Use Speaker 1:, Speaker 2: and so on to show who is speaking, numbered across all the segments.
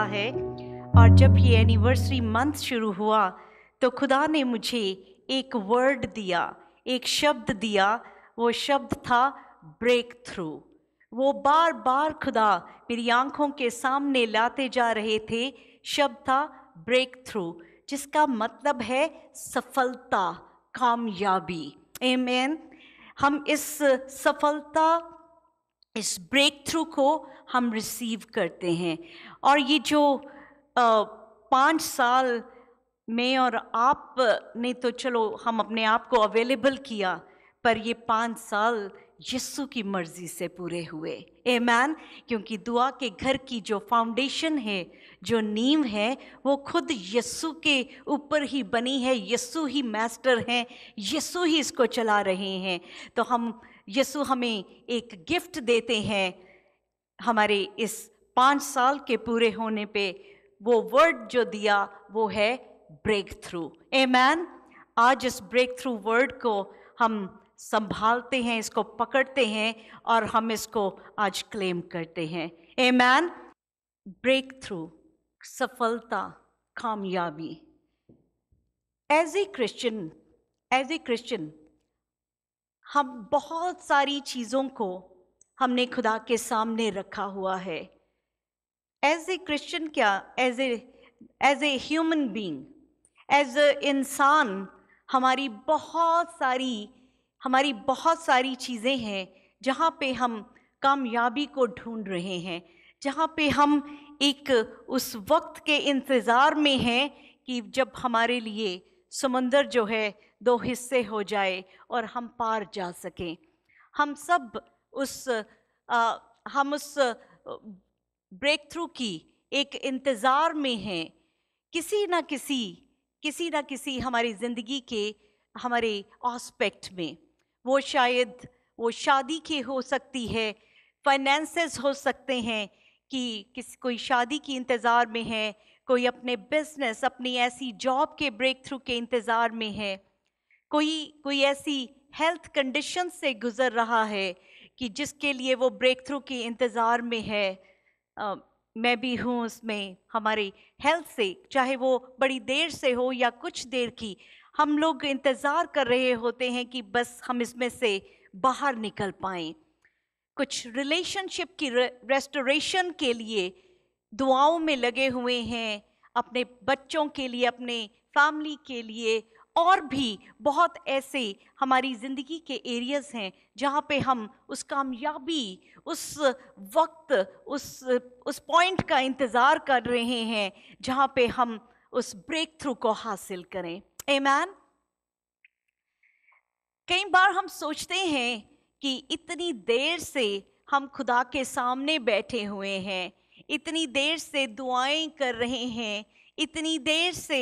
Speaker 1: रहा है और जब ये एनिवर्सरी मंथ शुरू हुआ तो खुदा ने मुझे एक वर्ड दिया एक शब्द दिया वो शब्द था ब्रेक थ्रू वो बार बार खुदा मेरी आंखों के सामने लाते जा रहे थे शब्द था ब्रेक थ्रू जिसका मतलब है सफलता कामयाबी एम हम इस सफलता इस ब्रेक थ्रू को हम रिसीव करते हैं और ये जो पाँच साल में और आप ने तो चलो हम अपने आप को अवेलेबल किया पर ये पाँच साल यस्सु की मर्ज़ी से पूरे हुए ए मैन क्योंकि दुआ के घर की जो फाउंडेशन है जो नींव है वो खुद यस्सु के ऊपर ही बनी है यस्सु ही मास्टर हैं यस्सु ही इसको चला रहे हैं तो हम यसु हमें एक गिफ्ट देते हैं हमारे इस पाँच साल के पूरे होने पे वो वर्ड जो दिया वो है ब्रेक थ्रू ए मैन आज इस ब्रेक थ्रू वर्ड को हम संभालते हैं इसको पकड़ते हैं और हम इसको आज क्लेम करते हैं ए मैन ब्रेक थ्रू सफलता कामयाबी as a Christian as a Christian हम बहुत सारी चीज़ों को हमने खुदा के सामने रखा हुआ है एज ए क्रिश्चियन क्या as a as a human being as a इंसान हमारी बहुत सारी हमारी बहुत सारी चीज़ें हैं जहाँ पे हम कामयाबी को ढूंढ रहे हैं जहाँ पे हम एक उस वक्त के इंतज़ार में हैं कि जब हमारे लिए समंदर जो है दो हिस्से हो जाए और हम पार जा सकें हम सब उस आ, हम उस ब्रेक थ्रू की एक इंतज़ार में हैं किसी ना किसी किसी ना किसी हमारी ज़िंदगी के हमारे ऑस्पेक्ट में वो शायद वो शादी की हो सकती है फाइनेंसेस हो सकते हैं कि किस कोई शादी की इंतज़ार में है कोई अपने बिजनेस अपनी ऐसी जॉब के ब्रेक थ्रू के इंतज़ार में है कोई कोई ऐसी हेल्थ कंडीशन से गुज़र रहा है कि जिसके लिए वो ब्रेक थ्रू के इंतज़ार में है आ, मैं भी हूँ उसमें हमारी हेल्थ से चाहे वो बड़ी देर से हो या कुछ देर की हम लोग इंतज़ार कर रहे होते हैं कि बस हम इसमें से बाहर निकल पाएँ कुछ रिलेशनशिप की रेस्टोरेशन के लिए दुआओं में लगे हुए हैं अपने बच्चों के लिए अपने फैमिली के लिए और भी बहुत ऐसे हमारी ज़िंदगी के एरियाज़ हैं जहाँ पे हम उस कामयाबी उस वक्त उस उस पॉइंट का इंतज़ार कर रहे हैं जहाँ पे हम उस ब्रेक थ्रू को हासिल करें ए कई बार हम सोचते हैं कि इतनी देर से हम खुदा के सामने बैठे हुए हैं इतनी देर से दुआएं कर रहे हैं इतनी देर से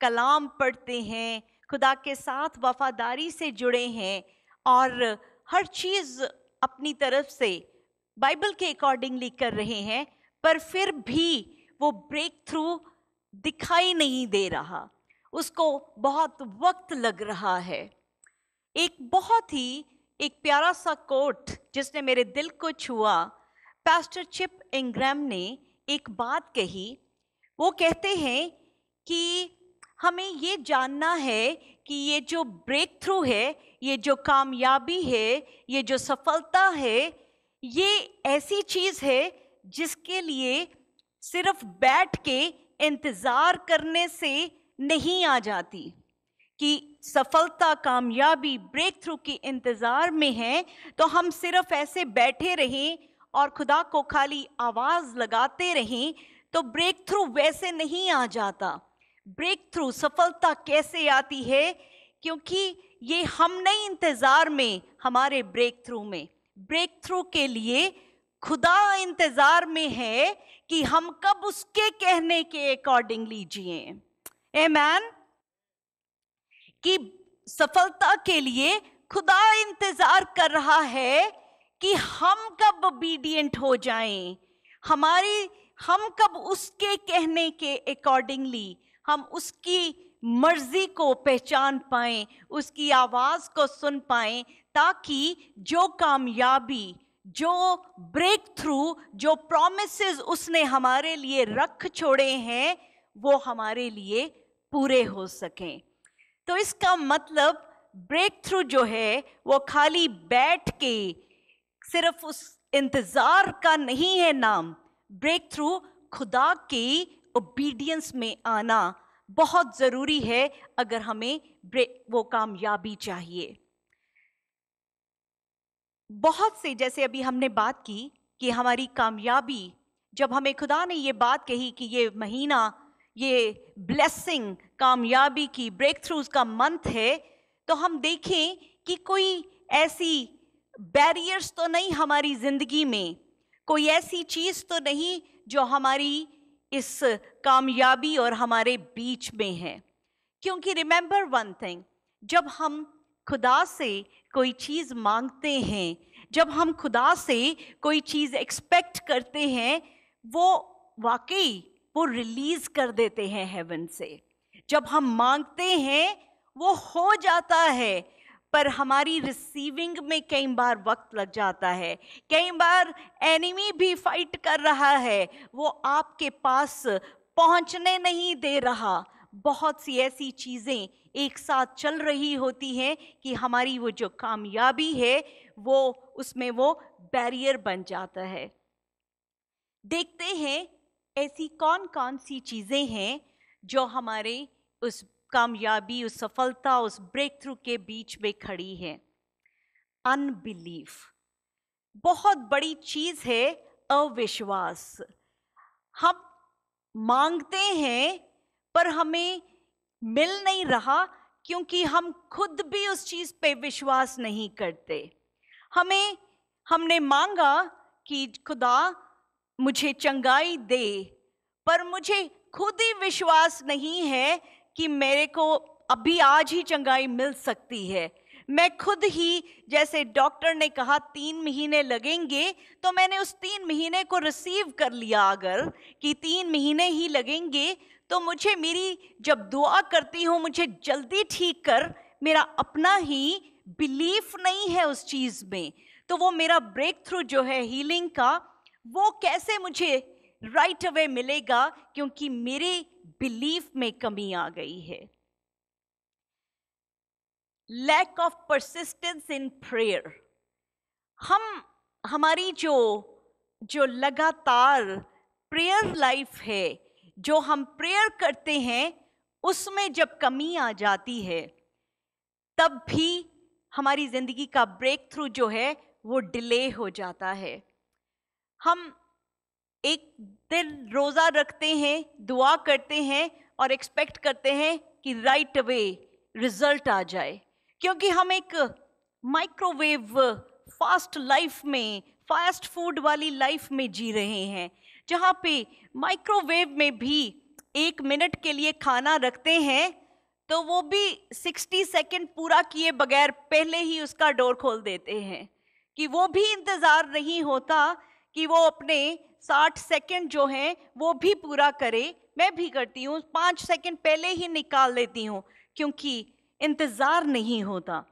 Speaker 1: कलाम पढ़ते हैं खुदा के साथ वफादारी से जुड़े हैं और हर चीज़ अपनी तरफ से बाइबल के अकॉर्डिंगली कर रहे हैं पर फिर भी वो ब्रेक थ्रू दिखाई नहीं दे रहा उसको बहुत वक्त लग रहा है एक बहुत ही एक प्यारा सा कोट जिसने मेरे दिल को छुआ पास्टर चिप इंग्रैम ने एक बात कही वो कहते हैं कि हमें ये जानना है कि ये जो ब्रेक थ्रू है ये जो कामयाबी है ये जो सफलता है ये ऐसी चीज़ है जिसके लिए सिर्फ बैठ के इंतज़ार करने से नहीं आ जाती कि सफलता कामयाबी ब्रेक थ्रू की इंतज़ार में है तो हम सिर्फ ऐसे बैठे रहें और खुदा को खाली आवाज़ लगाते रहें तो ब्रेक थ्रू वैसे नहीं आ जाता ब्रेक थ्रू सफलता कैसे आती है क्योंकि ये हम नहीं इंतज़ार में हमारे ब्रेक थ्रू में ब्रेक थ्रू के लिए खुदा इंतज़ार में है कि हम कब उसके कहने के अकॉर्डिंगली जिए ए मैन कि सफलता के लिए खुदा इंतज़ार कर रहा है कि हम कब ओबीडियंट हो जाएं हमारी हम कब उसके कहने के अकॉर्डिंगली हम उसकी मर्जी को पहचान पाएं उसकी आवाज़ को सुन पाएं ताकि जो कामयाबी जो ब्रेक थ्रू जो प्रोमिस उसने हमारे लिए रख छोड़े हैं वो हमारे लिए पूरे हो सकें तो इसका मतलब ब्रेक थ्रू जो है वो खाली बैठ के सिर्फ उस इंतज़ार का नहीं है नाम ब्रेक थ्रू खुदा की ओबीडियंस में आना बहुत ज़रूरी है अगर हमें वो कामयाबी चाहिए बहुत से जैसे अभी हमने बात की कि हमारी कामयाबी जब हमें खुदा ने ये बात कही कि ये महीना ये ब्लेसिंग कामयाबी की ब्रेक थ्रूज का मंथ है तो हम देखें कि कोई ऐसी बैरियर्स तो नहीं हमारी ज़िंदगी में कोई ऐसी चीज़ तो नहीं जो हमारी इस कामयाबी और हमारे बीच में है क्योंकि रिमेंबर वन थिंग जब हम खुदा से कोई चीज़ मांगते हैं जब हम खुदा से कोई चीज़ एक्सपेक्ट करते हैं वो वाकई वो रिलीज़ कर देते हैं हेवन से जब हम मांगते हैं वो हो जाता है पर हमारी रिसीविंग में कई बार वक्त लग जाता है कई बार एनिमी भी फाइट कर रहा है वो आपके पास पहुंचने नहीं दे रहा बहुत सी ऐसी चीज़ें एक साथ चल रही होती हैं कि हमारी वो जो कामयाबी है वो उसमें वो बैरियर बन जाता है देखते हैं ऐसी कौन कौन सी चीज़ें हैं जो हमारे उस कामयाबी उस सफलता उस ब्रेक थ्रू के बीच में खड़ी है अनबिलीफ बहुत बड़ी चीज़ है अविश्वास हम मांगते हैं पर हमें मिल नहीं रहा क्योंकि हम खुद भी उस चीज़ पे विश्वास नहीं करते हमें हमने मांगा कि खुदा मुझे चंगाई दे पर मुझे खुद ही विश्वास नहीं है कि मेरे को अभी आज ही चंगाई मिल सकती है मैं खुद ही जैसे डॉक्टर ने कहा तीन महीने लगेंगे तो मैंने उस तीन महीने को रिसीव कर लिया अगर कि तीन महीने ही लगेंगे तो मुझे मेरी जब दुआ करती हूँ मुझे जल्दी ठीक कर मेरा अपना ही बिलीफ नहीं है उस चीज़ में तो वो मेरा ब्रेक थ्रू जो है हीलिंग का वो कैसे मुझे राइट अवे मिलेगा क्योंकि मेरे बिलीफ में कमी आ गई है lack of persistence in prayer हम हमारी जो जो लगातार प्रेयर लाइफ है जो हम प्रेयर करते हैं उसमें जब कमी आ जाती है तब भी हमारी ज़िंदगी का ब्रेक थ्रू जो है वो डिले हो जाता है हम एक दिन रोज़ा रखते हैं दुआ करते हैं और एक्सपेक्ट करते हैं कि राइट अवे रिजल्ट आ जाए क्योंकि हम एक माइक्रोवेव फास्ट लाइफ में फास्ट फूड वाली लाइफ में जी रहे हैं जहाँ पे माइक्रोवेव में भी एक मिनट के लिए खाना रखते हैं तो वो भी 60 सेकंड पूरा किए बगैर पहले ही उसका डोर खोल देते हैं कि वो भी इंतज़ार नहीं होता कि वो अपने साठ सेकंड जो हैं वो भी पूरा करे मैं भी करती हूँ पाँच सेकंड पहले ही निकाल लेती हूँ क्योंकि इंतज़ार नहीं होता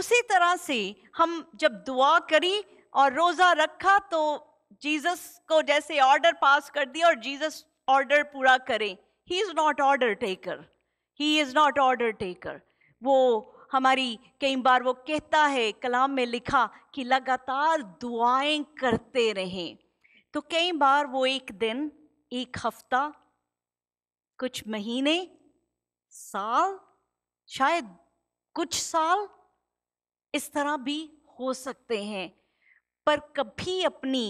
Speaker 1: उसी तरह से हम जब दुआ करी और रोज़ा रखा तो जीसस को जैसे ऑर्डर पास कर दिया और जीसस ऑर्डर पूरा करे he is not order taker he is not order taker वो हमारी कई बार वो कहता है कलाम में लिखा कि लगातार दुआएं करते रहें तो कई बार वो एक दिन एक हफ्ता कुछ महीने साल शायद कुछ साल इस तरह भी हो सकते हैं पर कभी अपनी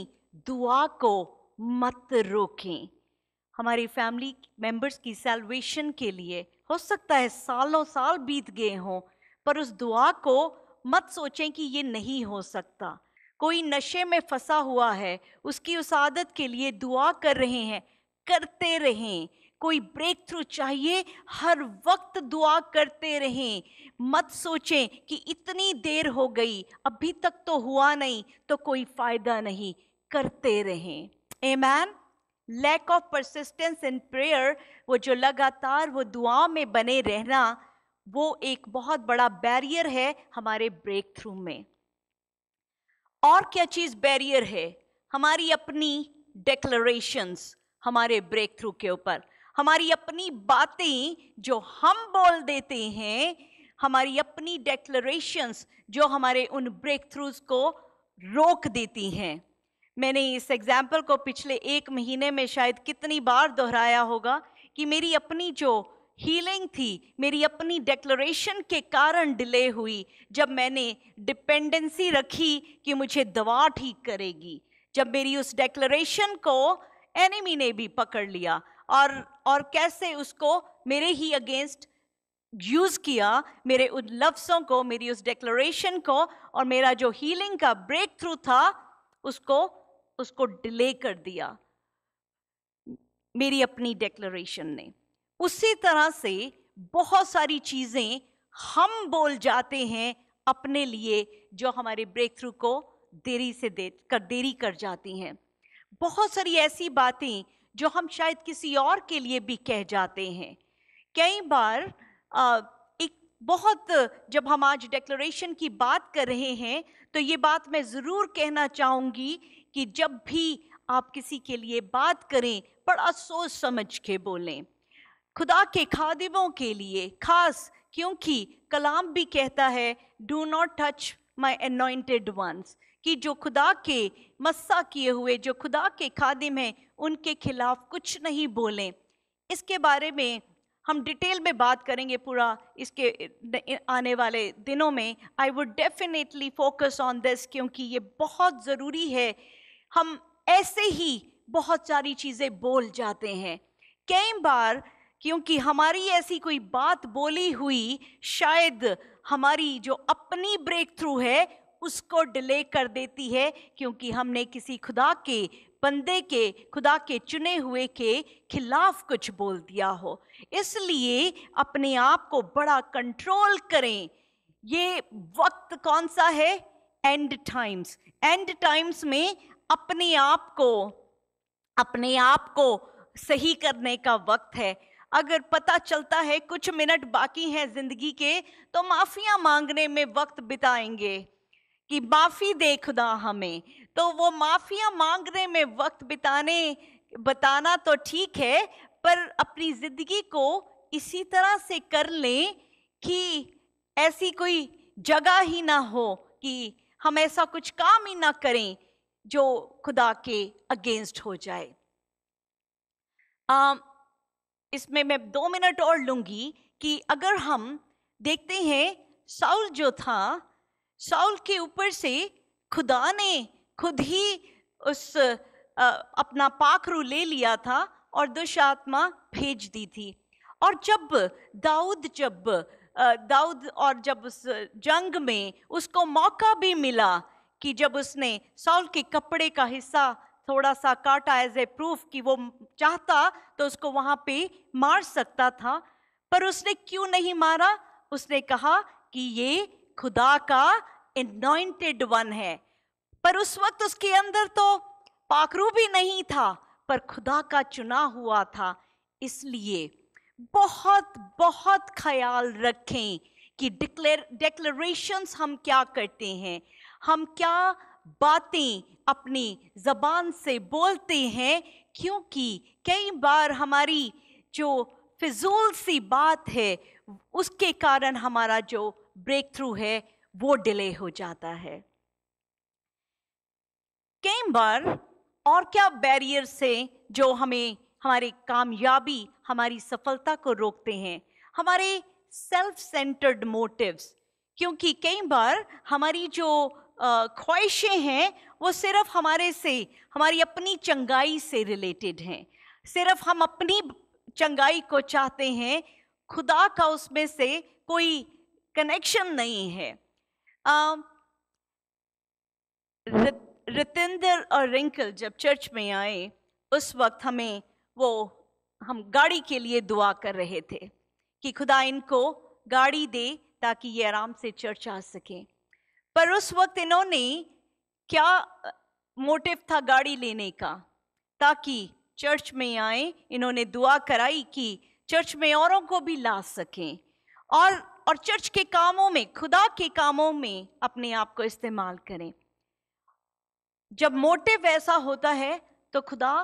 Speaker 1: दुआ को मत रोकें हमारी फैमिली मेंबर्स की सेलवेशन के लिए हो सकता है सालों साल बीत गए हों पर उस दुआ को मत सोचें कि ये नहीं हो सकता कोई नशे में फंसा हुआ है उसकी उस आदत के लिए दुआ कर रहे हैं करते रहें कोई ब्रेक थ्रू चाहिए हर वक्त दुआ करते रहें मत सोचें कि इतनी देर हो गई अभी तक तो हुआ नहीं तो कोई फ़ायदा नहीं करते रहें amen lack of persistence in prayer वो जो लगातार वो दुआ में बने रहना वो एक बहुत बड़ा बैरियर है हमारे ब्रेक थ्रू में और क्या चीज़ बैरियर है हमारी अपनी डेक्लरेशंस हमारे ब्रेक थ्रू के ऊपर हमारी अपनी बातें जो हम बोल देते हैं हमारी अपनी डेक्लरेशंस जो हमारे उन ब्रेक थ्रूज को रोक देती हैं मैंने इस एग्जाम्पल को पिछले एक महीने में शायद कितनी बार दोहराया होगा कि मेरी अपनी जो हीलिंग थी मेरी अपनी डिक्लेरेशन के कारण डिले हुई जब मैंने डिपेंडेंसी रखी कि मुझे दवा ठीक करेगी जब मेरी उस डिक्लेरेशन को एनिमी ने भी पकड़ लिया और और कैसे उसको मेरे ही अगेंस्ट यूज़ किया मेरे उन लफ्ज़ों को मेरी उस डिक्लेरेशन को और मेरा जो हीलिंग का ब्रेक थ्रू था उसको उसको डिले कर दिया मेरी अपनी डेक्लरेशन ने उसी तरह से बहुत सारी चीज़ें हम बोल जाते हैं अपने लिए जो हमारे ब्रेक थ्रू को देरी से दे कर देरी कर जाती हैं बहुत सारी ऐसी बातें जो हम शायद किसी और के लिए भी कह जाते हैं कई बार एक बहुत जब हम आज डिक्लेरेशन की बात कर रहे हैं तो ये बात मैं ज़रूर कहना चाहूँगी कि जब भी आप किसी के लिए बात करें बड़ा सोच समझ के बोलें खुदा के खादिबों के लिए खास क्योंकि कलाम भी कहता है do not touch my anointed ones कि जो खुदा के मस्सा किए हुए जो खुदा के खादिम हैं उनके खिलाफ कुछ नहीं बोलें इसके बारे में हम डिटेल में बात करेंगे पूरा इसके आने वाले दिनों में I would definitely focus on this क्योंकि ये बहुत ज़रूरी है हम ऐसे ही बहुत सारी चीज़ें बोल जाते हैं कई बार क्योंकि हमारी ऐसी कोई बात बोली हुई शायद हमारी जो अपनी ब्रेक थ्रू है उसको डिले कर देती है क्योंकि हमने किसी खुदा के बंदे के खुदा के चुने हुए के खिलाफ कुछ बोल दिया हो इसलिए अपने आप को बड़ा कंट्रोल करें ये वक्त कौन सा है एंड टाइम्स एंड टाइम्स में अपने आप को अपने आप को सही करने का वक्त है अगर पता चलता है कुछ मिनट बाकी हैं जिंदगी के तो माफिया मांगने में वक्त बिताएंगे कि माफ़ी दे खुदा हमें तो वो माफिया मांगने में वक्त बिताने बताना तो ठीक है पर अपनी ज़िंदगी को इसी तरह से कर लें कि ऐसी कोई जगह ही ना हो कि हम ऐसा कुछ काम ही ना करें जो खुदा के अगेंस्ट हो जाए आ, इसमें मैं दो मिनट और लूँगी कि अगर हम देखते हैं साउल जो था साउल के ऊपर से खुदा ने खुद ही उस आ, अपना पाखरू ले लिया था और दुष्आत्मा भेज दी थी और जब दाऊद जब दाऊद और जब उस जंग में उसको मौका भी मिला कि जब उसने साउल के कपड़े का हिस्सा थोड़ा सा काटा एज ए प्रूफ कि वो चाहता तो उसको वहां पे मार सकता था पर उसने क्यों नहीं मारा उसने कहा कि ये खुदा का इनॉइंटेड वन है पर उस वक्त उसके अंदर तो पाखरू भी नहीं था पर खुदा का चुना हुआ था इसलिए बहुत बहुत ख्याल रखें कि डिक्लेर डेक्लेरेशंस हम क्या करते हैं हम क्या बातें अपनी ज़बान से बोलते हैं क्योंकि कई बार हमारी जो फिजूल सी बात है उसके कारण हमारा जो ब्रेक थ्रू है वो डिले हो जाता है कई बार और क्या बैरियर से जो हमें हमारे कामयाबी हमारी सफलता को रोकते हैं हमारे सेल्फ सेंटर्ड मोटिव्स क्योंकि कई बार हमारी जो ख्वाहिशें हैं वो सिर्फ हमारे से हमारी अपनी चंगाई से रिलेटेड हैं सिर्फ हम अपनी चंगाई को चाहते हैं खुदा का उसमें से कोई कनेक्शन नहीं है रितेंद्र और रिंकल जब चर्च में आए उस वक्त हमें वो हम गाड़ी के लिए दुआ कर रहे थे कि खुदा इनको गाड़ी दे ताकि ये आराम से चर्च आ सकें पर उस वक्त इन्होंने क्या मोटिव था गाड़ी लेने का ताकि चर्च में आए इन्होंने दुआ कराई कि चर्च में औरों को भी ला सकें और और चर्च के कामों में खुदा के कामों में अपने आप को इस्तेमाल करें जब मोटिव ऐसा होता है तो खुदा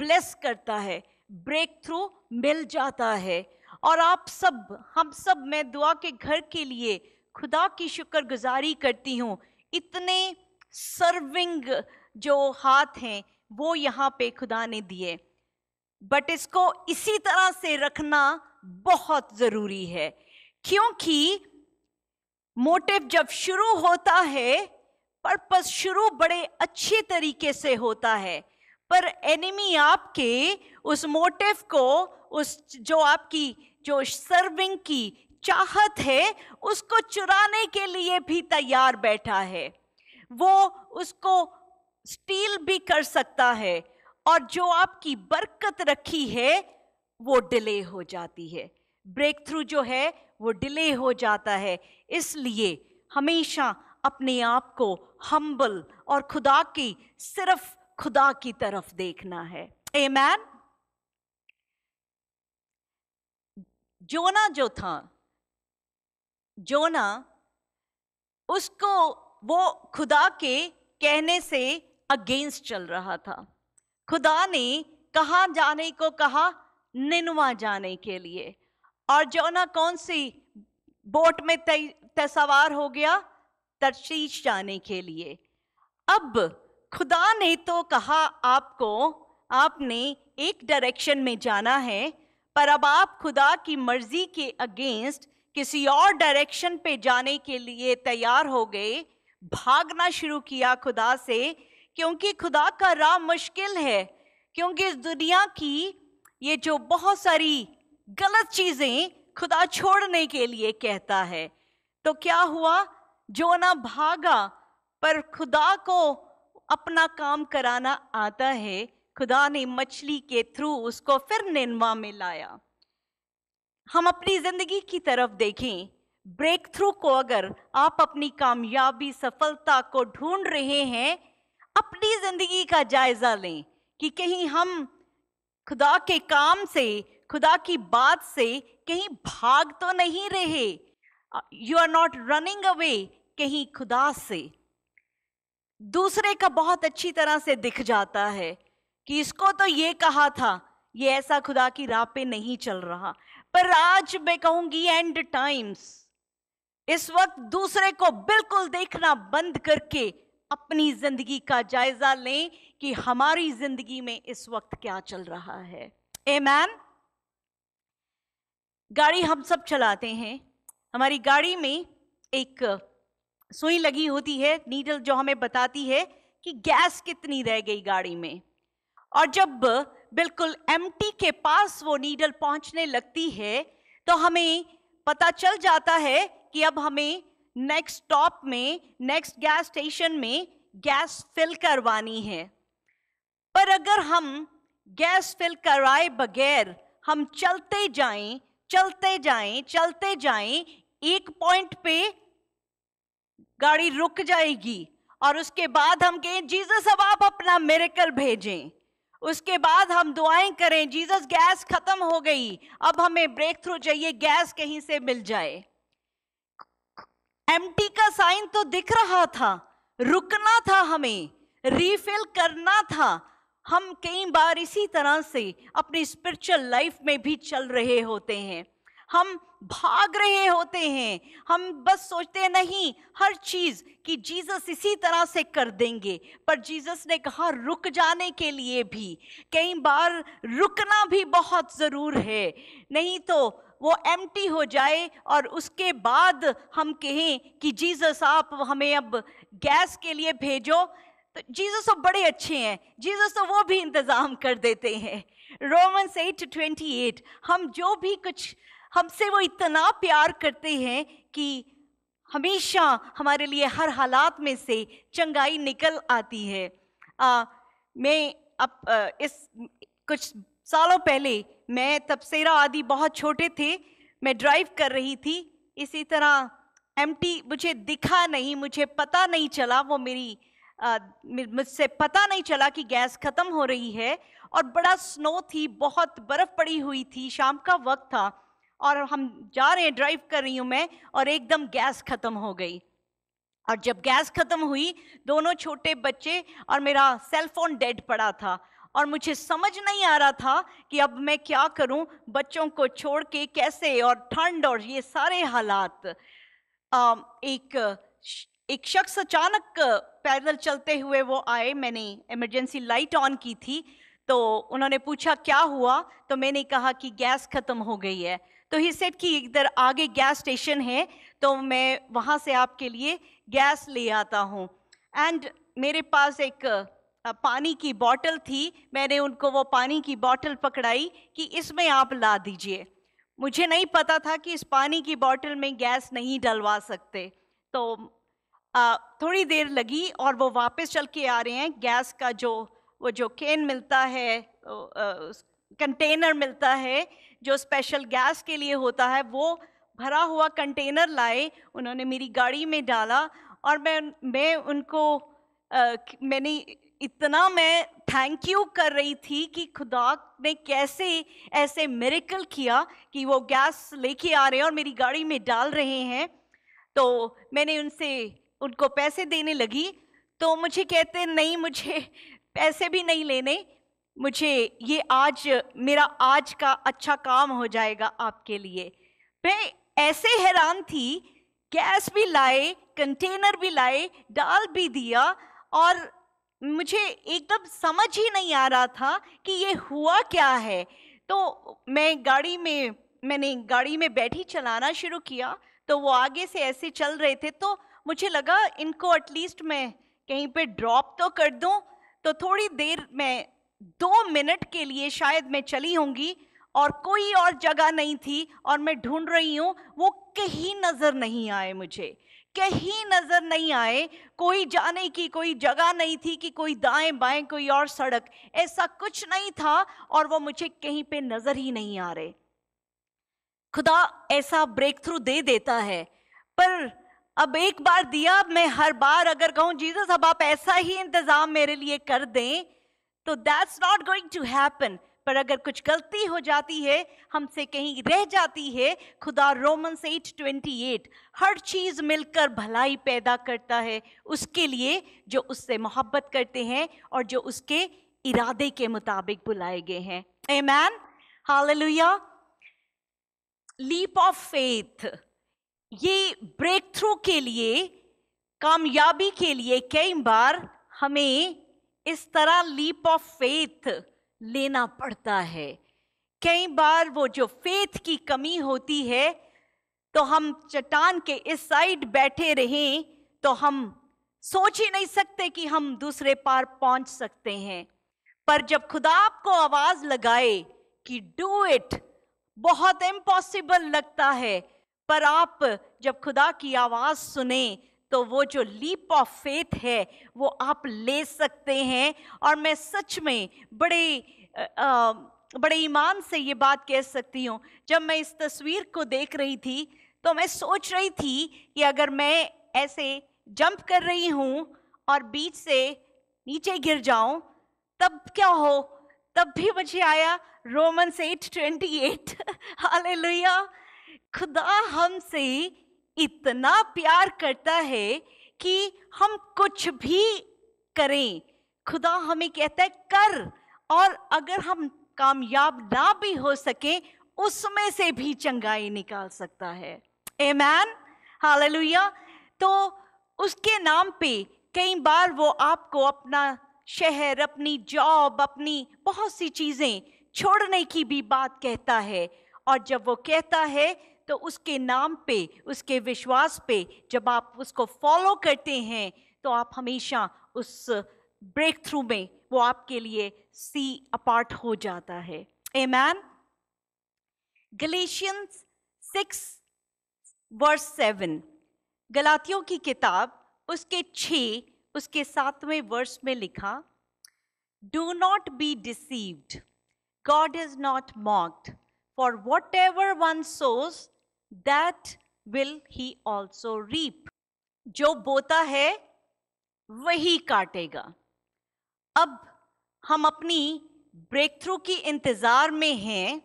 Speaker 1: ब्लेस करता है ब्रेक थ्रू मिल जाता है और आप सब हम सब मैं दुआ के घर के लिए खुदा की शुक्रगुजारी करती हूँ इतने सर्विंग जो हाथ हैं वो यहाँ पे खुदा ने दिए बट इसको इसी तरह से रखना बहुत ज़रूरी है क्योंकि मोटिव जब शुरू होता है पर्पस शुरू बड़े अच्छे तरीके से होता है पर एनिमी आपके उस मोटिव को उस जो आपकी जो सर्विंग की चाहत है उसको चुराने के लिए भी तैयार बैठा है वो उसको स्टील भी कर सकता है और जो आपकी बरकत रखी है वो डिले हो जाती है ब्रेक थ्रू जो है वो डिले हो जाता है इसलिए हमेशा अपने आप को हम्बल और खुदा की सिर्फ खुदा की तरफ देखना है ए मैन जोना जो था जोना उसको वो खुदा के कहने से अगेंस्ट चल रहा था खुदा ने कहा जाने को कहा निनवा जाने के लिए और जोना कौन सी बोट में तसवार हो गया तरशीश जाने के लिए अब खुदा ने तो कहा आपको आपने एक डायरेक्शन में जाना है पर अब आप खुदा की मर्जी के अगेंस्ट किसी और डायरेक्शन पे जाने के लिए तैयार हो गए भागना शुरू किया खुदा से क्योंकि खुदा का राह मुश्किल है क्योंकि इस दुनिया की ये जो बहुत सारी गलत चीज़ें खुदा छोड़ने के लिए कहता है तो क्या हुआ जो ना भागा पर खुदा को अपना काम कराना आता है खुदा ने मछली के थ्रू उसको फिर निनवा में लाया हम अपनी ज़िंदगी की तरफ देखें ब्रेक थ्रू को अगर आप अपनी कामयाबी सफलता को ढूंढ रहे हैं अपनी ज़िंदगी का जायज़ा लें कि कहीं हम खुदा के काम से खुदा की बात से कहीं भाग तो नहीं रहे you are not running away कहीं खुदा से दूसरे का बहुत अच्छी तरह से दिख जाता है कि इसको तो ये कहा था ये ऐसा खुदा की राह पे नहीं चल रहा पर आज मैं कहूंगी एंड टाइम्स इस वक्त दूसरे को बिल्कुल देखना बंद करके अपनी जिंदगी का जायजा लें कि हमारी जिंदगी में इस वक्त क्या चल रहा है ए मैम गाड़ी हम सब चलाते हैं हमारी गाड़ी में एक सुई लगी होती है नीडल जो हमें बताती है कि गैस कितनी रह गई गाड़ी में और जब बिल्कुल एम के पास वो नीडल पहुंचने लगती है तो हमें पता चल जाता है कि अब हमें नेक्स्ट स्टॉप में नेक्स्ट गैस स्टेशन में गैस फिल करवानी है पर अगर हम गैस फिल कराए बगैर हम चलते जाएं चलते जाएं चलते जाएं एक पॉइंट पे गाड़ी रुक जाएगी और उसके बाद हम कहें जीसस अब आप अपना मेरेकल भेजें उसके बाद हम दुआएं करें जीसस गैस खत्म हो गई अब हमें ब्रेक थ्रू चाहिए गैस कहीं से मिल जाए एम का साइन तो दिख रहा था रुकना था हमें रीफिल करना था हम कई बार इसी तरह से अपनी स्पिरिचुअल लाइफ में भी चल रहे होते हैं हम भाग रहे होते हैं हम बस सोचते नहीं हर चीज़ कि जीसस इसी तरह से कर देंगे पर जीसस ने कहा रुक जाने के लिए भी कई बार रुकना भी बहुत ज़रूर है नहीं तो वो एम हो जाए और उसके बाद हम कहें कि जीसस आप हमें अब गैस के लिए भेजो तो जीसस तो बड़े अच्छे हैं जीसस तो वो भी इंतज़ाम कर देते हैं रोमन एट ट्वेंटी एट हम जो भी कुछ हमसे वो इतना प्यार करते हैं कि हमेशा हमारे लिए हर हालात में से चंगाई निकल आती है आ, मैं अब आ, इस कुछ सालों पहले मैं तबसेरा आदि बहुत छोटे थे मैं ड्राइव कर रही थी इसी तरह एम मुझे दिखा नहीं मुझे पता नहीं चला वो मेरी मुझसे पता नहीं चला कि गैस ख़त्म हो रही है और बड़ा स्नो थी बहुत बर्फ़ पड़ी हुई थी शाम का वक्त था और हम जा रहे हैं ड्राइव कर रही हूँ मैं और एकदम गैस ख़त्म हो गई और जब गैस ख़त्म हुई दोनों छोटे बच्चे और मेरा सेलफोन डेड पड़ा था और मुझे समझ नहीं आ रहा था कि अब मैं क्या करूं बच्चों को छोड़ के कैसे और ठंड और ये सारे हालात एक एक शख्स अचानक पैदल चलते हुए वो आए मैंने इमरजेंसी लाइट ऑन की थी तो उन्होंने पूछा क्या हुआ तो मैंने कहा कि गैस ख़त्म हो गई है तो ही सेट कि इधर आगे गैस स्टेशन है तो मैं वहाँ से आपके लिए गैस ले आता हूँ एंड मेरे पास एक पानी की बॉटल थी मैंने उनको वो पानी की बॉटल पकड़ाई कि इसमें आप ला दीजिए मुझे नहीं पता था कि इस पानी की बॉटल में गैस नहीं डलवा सकते तो आ, थोड़ी देर लगी और वो वापस चल के आ रहे हैं गैस का जो वो जो केन मिलता है कंटेनर मिलता है जो स्पेशल गैस के लिए होता है वो भरा हुआ कंटेनर लाए उन्होंने मेरी गाड़ी में डाला और मैं मैं उनको आ, मैंने इतना मैं थैंक यू कर रही थी कि खुदा ने कैसे ऐसे मेरिकल किया कि वो गैस लेके आ रहे हैं और मेरी गाड़ी में डाल रहे हैं तो मैंने उनसे उनको पैसे देने लगी तो मुझे कहते नहीं मुझे पैसे भी नहीं लेने मुझे ये आज मेरा आज का अच्छा काम हो जाएगा आपके लिए मैं ऐसे हैरान थी गैस भी लाए कंटेनर भी लाए डाल भी दिया और मुझे एकदम समझ ही नहीं आ रहा था कि ये हुआ क्या है तो मैं गाड़ी में मैंने गाड़ी में बैठी चलाना शुरू किया तो वो आगे से ऐसे चल रहे थे तो मुझे लगा इनको एटलीस्ट मैं कहीं पे ड्रॉप तो कर दूं तो थोड़ी देर मैं दो मिनट के लिए शायद मैं चली होंगी और कोई और जगह नहीं थी और मैं ढूंढ रही हूं वो कहीं नज़र नहीं आए मुझे कहीं नज़र नहीं आए कोई जाने की कोई जगह नहीं थी कि कोई दाएं बाएं कोई और सड़क ऐसा कुछ नहीं था और वो मुझे कहीं पे नज़र ही नहीं आ रहे खुदा ऐसा ब्रेक थ्रू दे देता है पर अब एक बार दिया मैं हर बार अगर कहूं जीसस अब आप ऐसा ही इंतज़ाम मेरे लिए कर दें तो that's not going to happen पर अगर कुछ गलती हो जाती है हमसे कहीं रह जाती है खुदा ट्वेंटी एट हर चीज़ मिलकर भलाई पैदा करता है उसके लिए जो उससे मोहब्बत करते हैं और जो उसके इरादे के मुताबिक बुलाए गए हैं amen hallelujah leap of faith ये ब्रेक थ्रू के लिए कामयाबी के लिए कई बार हमें इस तरह लीप ऑफ फेथ लेना पड़ता है कई बार वो जो फेथ की कमी होती है तो हम चट्टान के इस साइड बैठे रहें तो हम सोच ही नहीं सकते कि हम दूसरे पार पहुंच सकते हैं पर जब खुदा आपको आवाज लगाए कि डू इट बहुत इम्पॉसिबल लगता है पर आप जब खुदा की आवाज सुने तो वो जो लीप ऑफ फेथ है वो आप ले सकते हैं और मैं सच में बड़े आ, बड़े ईमान से ये बात कह सकती हूँ जब मैं इस तस्वीर को देख रही थी तो मैं सोच रही थी कि अगर मैं ऐसे जंप कर रही हूँ और बीच से नीचे गिर जाऊँ तब क्या हो तब भी मुझे आया रोमन से एट ट्वेंटी एट खुदा हमसे इतना प्यार करता है कि हम कुछ भी करें खुदा हमें कहता है कर और अगर हम कामयाब ना भी हो सके उसमें से भी चंगाई निकाल सकता है ए मैन तो उसके नाम पे कई बार वो आपको अपना शहर अपनी जॉब अपनी बहुत सी चीज़ें छोड़ने की भी बात कहता है और जब वो कहता है तो उसके नाम पे उसके विश्वास पे जब आप उसको फॉलो करते हैं तो आप हमेशा उस ब्रेक थ्रू में वो आपके लिए सी अपार्ट हो जाता है amen Galatians six verse seven गलातियों की किताब उसके छ उसके सातवें वर्स में लिखा do not be deceived God is not mocked for whatever one sows, that will he also reap जो बोता है वही काटेगा अब हम अपनी ब्रेक थ्रू की इंतज़ार में हैं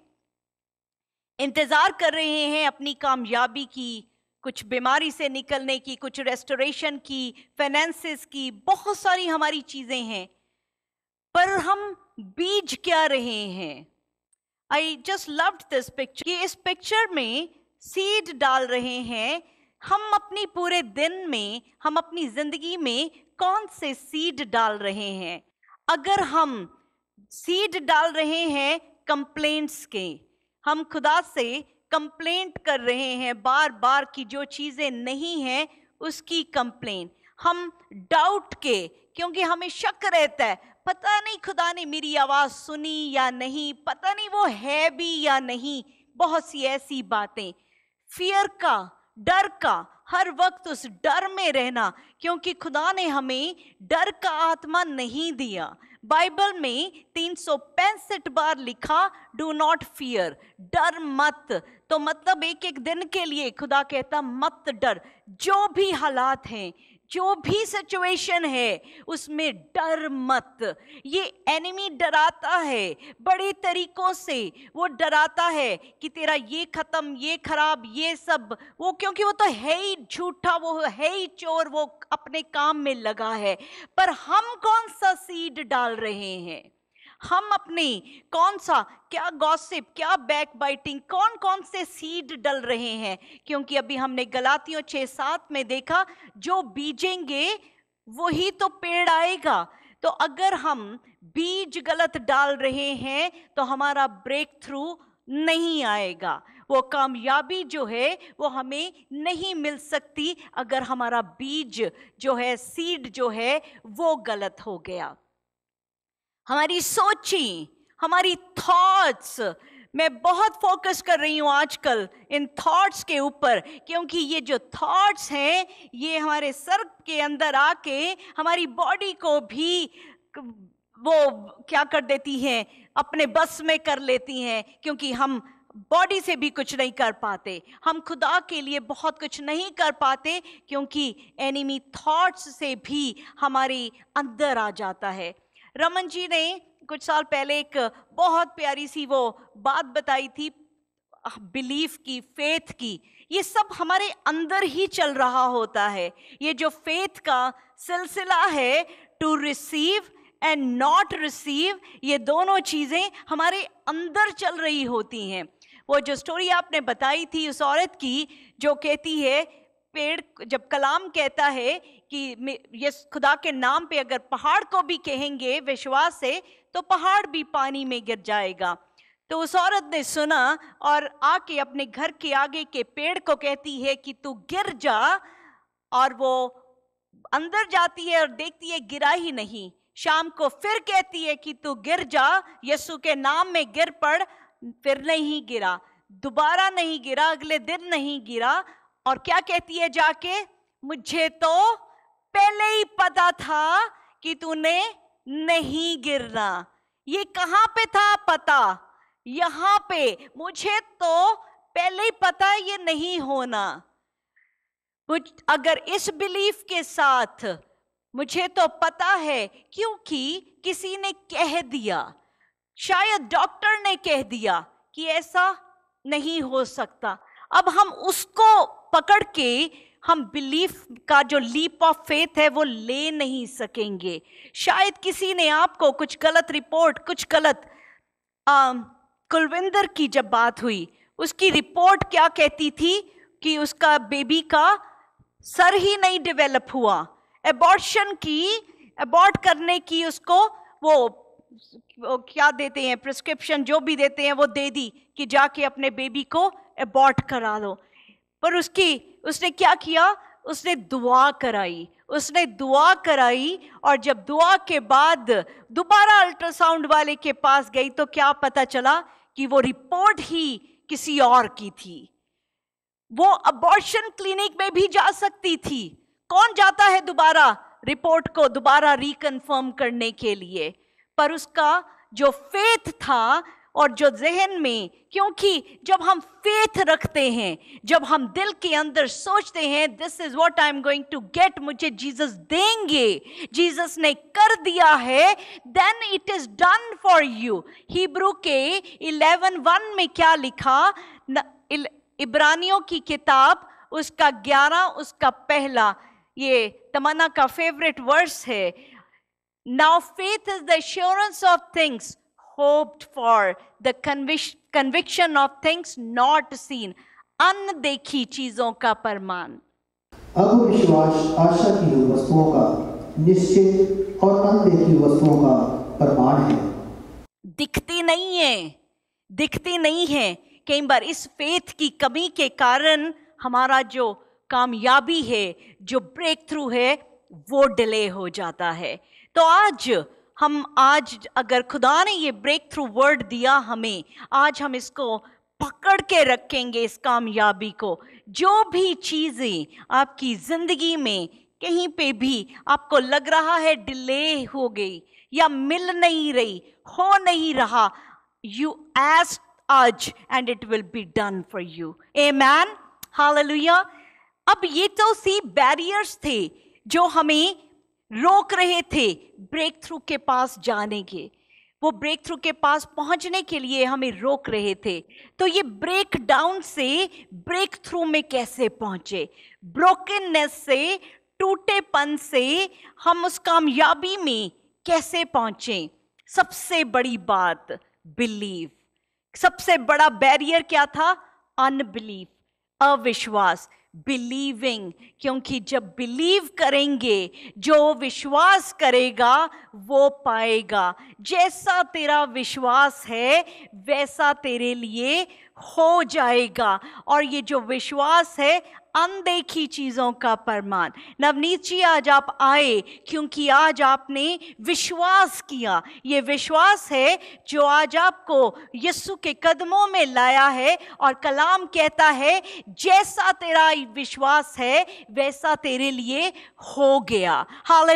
Speaker 1: इंतज़ार कर रहे हैं अपनी कामयाबी की कुछ बीमारी से निकलने की कुछ रेस्टोरेशन की फाइनेंसिस की बहुत सारी हमारी चीज़ें हैं पर हम बीज क्या रहे हैं I just loved this picture कि इस पिक्चर में सीड डाल रहे हैं हम अपनी पूरे दिन में हम अपनी जिंदगी में कौन से सीड डाल रहे हैं अगर हम सीड डाल रहे हैं कंप्लेंट्स के हम खुदा से कंप्लेंट कर रहे हैं बार बार की जो चीज़ें नहीं हैं उसकी कंप्लेंट हम डाउट के क्योंकि हमें शक रहता है पता नहीं खुदा ने मेरी आवाज़ सुनी या नहीं पता नहीं वो है भी या नहीं बहुत सी ऐसी बातें फियर का डर का हर वक्त उस डर में रहना क्योंकि खुदा ने हमें डर का आत्मा नहीं दिया बाइबल में तीन बार लिखा डू नॉट फियर डर मत तो मतलब एक एक दिन के लिए खुदा कहता मत डर जो भी हालात हैं जो भी सिचुएशन है उसमें डर मत ये एनिमी डराता है बड़े तरीकों से वो डराता है कि तेरा ये ख़त्म ये ख़राब ये सब वो क्योंकि वो तो है ही झूठा वो है ही चोर वो अपने काम में लगा है पर हम कौन सा सीड डाल रहे हैं हम अपने कौन सा क्या गॉसिप क्या बैक बाइटिंग कौन कौन से सीड डल रहे हैं क्योंकि अभी हमने गलातियों छः सात में देखा जो बीजेंगे वही तो पेड़ आएगा तो अगर हम बीज गलत डाल रहे हैं तो हमारा ब्रेक थ्रू नहीं आएगा वो कामयाबी जो है वो हमें नहीं मिल सकती अगर हमारा बीज जो है सीड जो है वो गलत हो गया हमारी सोची हमारी थॉट्स मैं बहुत फोकस कर रही हूँ आजकल इन थॉट्स के ऊपर क्योंकि ये जो थॉट्स हैं ये हमारे सर के अंदर आके हमारी बॉडी को भी वो क्या कर देती हैं अपने बस में कर लेती हैं क्योंकि हम बॉडी से भी कुछ नहीं कर पाते हम खुदा के लिए बहुत कुछ नहीं कर पाते क्योंकि एनिमी थॉट्स से भी हमारे अंदर आ जाता है रमन जी ने कुछ साल पहले एक बहुत प्यारी सी वो बात बताई थी बिलीफ की फेथ की ये सब हमारे अंदर ही चल रहा होता है ये जो फेथ का सिलसिला है to receive and not receive ये दोनों चीज़ें हमारे अंदर चल रही होती हैं वो जो स्टोरी आपने बताई थी उस औरत की जो कहती है पेड़ जब कलाम कहता है कि ये खुदा के नाम पे अगर पहाड़ को भी कहेंगे विश्वास से तो पहाड़ भी पानी में गिर जाएगा तो उस औरत ने सुना और आके अपने घर के आगे के पेड़ को कहती है कि तू गिर जा और वो अंदर जाती है और देखती है गिरा ही नहीं शाम को फिर कहती है कि तू गिर जा यसु के नाम में गिर पड़ फिर नहीं गिरा दोबारा नहीं गिरा अगले दिन नहीं गिरा और क्या कहती है जाके मुझे तो पहले ही पता था कि तूने नहीं गिरना ये कहां पे था पता यहां पे मुझे तो पहले ही पता ये नहीं होना अगर इस बिलीफ के साथ मुझे तो पता है क्योंकि किसी ने कह दिया शायद डॉक्टर ने कह दिया कि ऐसा नहीं हो सकता अब हम उसको पकड़ के हम बिलीफ का जो लीप ऑफ फेथ है वो ले नहीं सकेंगे शायद किसी ने आपको कुछ गलत रिपोर्ट कुछ गलत कुलविंदर की जब बात हुई उसकी रिपोर्ट क्या कहती थी कि उसका बेबी का सर ही नहीं डेवलप हुआ एबॉर्शन की एबॉर्ट करने की उसको वो वो क्या देते हैं प्रिस्क्रिप्शन जो भी देते हैं वो दे दी कि जाके अपने बेबी को एबॉर्ट करा दो पर उसकी उसने क्या किया उसने दुआ कराई उसने दुआ कराई और जब दुआ के बाद दोबारा अल्ट्रासाउंड वाले के पास गई तो क्या पता चला कि वो रिपोर्ट ही किसी और की थी वो अबॉर्शन क्लिनिक में भी जा सकती थी कौन जाता है दोबारा रिपोर्ट को दोबारा रिकन्फर्म करने के लिए पर उसका जो फेथ था और जो जहन में क्योंकि जब हम फेथ रखते हैं जब हम दिल के अंदर सोचते हैं this is what I am going to get मुझे जीसस देंगे जीसस ने कर दिया है then it is done for you Hebrew के इलेवन वन में क्या लिखा इब्रानियों की किताब उसका ग्यारह उसका पहला ये तमन्ना का फेवरेट वर्स है now faith is the assurance of things hoped for, the convic- conviction of things not seen, अनदेखी चीजों का प्रमाण
Speaker 2: अब विश्वास आशा की वस्तुओं का निश्चित और अनदेखी वस्तुओं का प्रमाण है
Speaker 1: दिखती नहीं है दिखती नहीं है कई बार इस फेथ की कमी के कारण हमारा जो कामयाबी है जो ब्रेक थ्रू है वो डिले हो जाता है तो आज हम आज अगर खुदा ने ये ब्रेक थ्रू वर्ड दिया हमें आज हम इसको पकड़ के रखेंगे इस कामयाबी को जो भी चीज़ें आपकी ज़िंदगी में कहीं पे भी आपको लग रहा है डिले हो गई या मिल नहीं रही हो नहीं रहा यू एस आज and it will be done for you amen हाल अब ये तो सी बैरियर्स थे जो हमें रोक रहे थे ब्रेक थ्रू के पास जाने के वो ब्रेक थ्रू के पास पहुंचने के लिए हमें रोक रहे थे तो ये ब्रेक डाउन से ब्रेक थ्रू में कैसे पहुंचे ब्रोकननेस से टूटेपन से हम उस कामयाबी में कैसे पहुंचे सबसे बड़ी बात बिलीव सबसे बड़ा बैरियर क्या था अनबिलीव अविश्वास बिलीविंग क्योंकि जब बिलीव करेंगे जो विश्वास करेगा वो पाएगा जैसा तेरा विश्वास है वैसा तेरे लिए हो जाएगा और ये जो विश्वास है अनदेखी चीज़ों का प्रमाण नवनीत जी आज आप आए क्योंकि आज आपने विश्वास किया ये विश्वास है जो आज आपको यस्सु के कदमों में लाया है और कलाम कहता है जैसा तेरा विश्वास है वैसा तेरे लिए हो गया हाल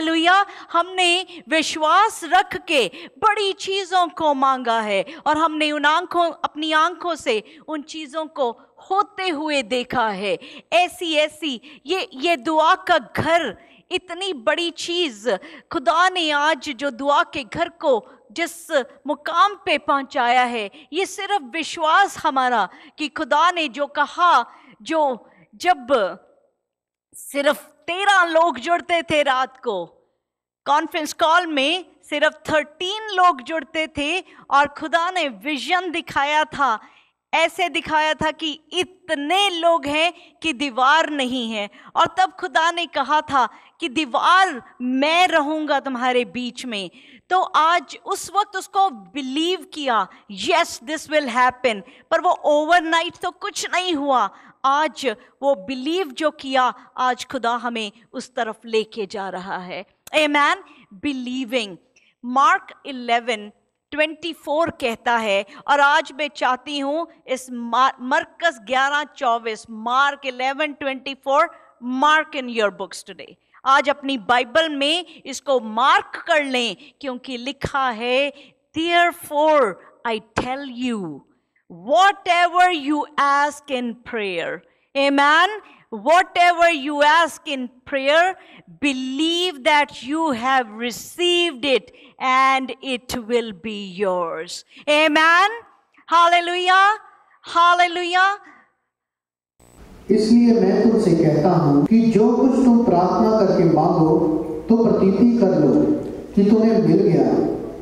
Speaker 1: हमने विश्वास रख के बड़ी चीज़ों को मांगा है और हमने उन आँखों अपनी आँखों से उन चीज़ों को होते हुए देखा है ऐसी ऐसी ये ये दुआ का घर इतनी बड़ी चीज़ खुदा ने आज जो दुआ के घर को जिस मुकाम पे पहुंचाया है ये सिर्फ विश्वास हमारा कि खुदा ने जो कहा जो जब सिर्फ तेरह लोग जुड़ते थे रात को कॉन्फ्रेंस कॉल में सिर्फ थर्टीन लोग जुड़ते थे और खुदा ने विजन दिखाया था ऐसे दिखाया था कि इतने लोग हैं कि दीवार नहीं है और तब खुदा ने कहा था कि दीवार मैं रहूंगा तुम्हारे बीच में तो आज उस वक्त उसको बिलीव किया यस दिस विल हैपन पर वो ओवरनाइट तो कुछ नहीं हुआ आज वो बिलीव जो किया आज खुदा हमें उस तरफ लेके जा रहा है amen believing Mark eleven 24 कहता है और आज मैं चाहती हूँ इस मरकज 11 चौबीस Mark 11 24 Mark in your books today आज अपनी बाइबल में इसको मार्क कर लें क्योंकि लिखा है therefore I tell you whatever you ask in prayer amen Whatever you ask in prayer, believe that you have received it and it will be yours. Amen. Hallelujah. Hallelujah.
Speaker 2: इसलिए मैं तुमसे कहता हूँ कि जो कुछ तुम प्रार्थना करके मांगो तो प्रतीति कर लो कि तुम्हें मिल गया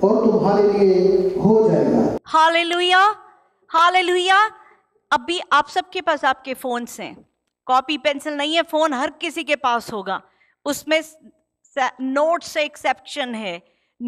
Speaker 2: और तुम्हारे लिए हो जाएगा
Speaker 1: हालेलुया हालेलुया अभी आप सबके पास आपके फोन्स हैं कॉपी पेंसिल नहीं है फ़ोन हर किसी के पास होगा उसमें नोट्स से एक्सेप्शन है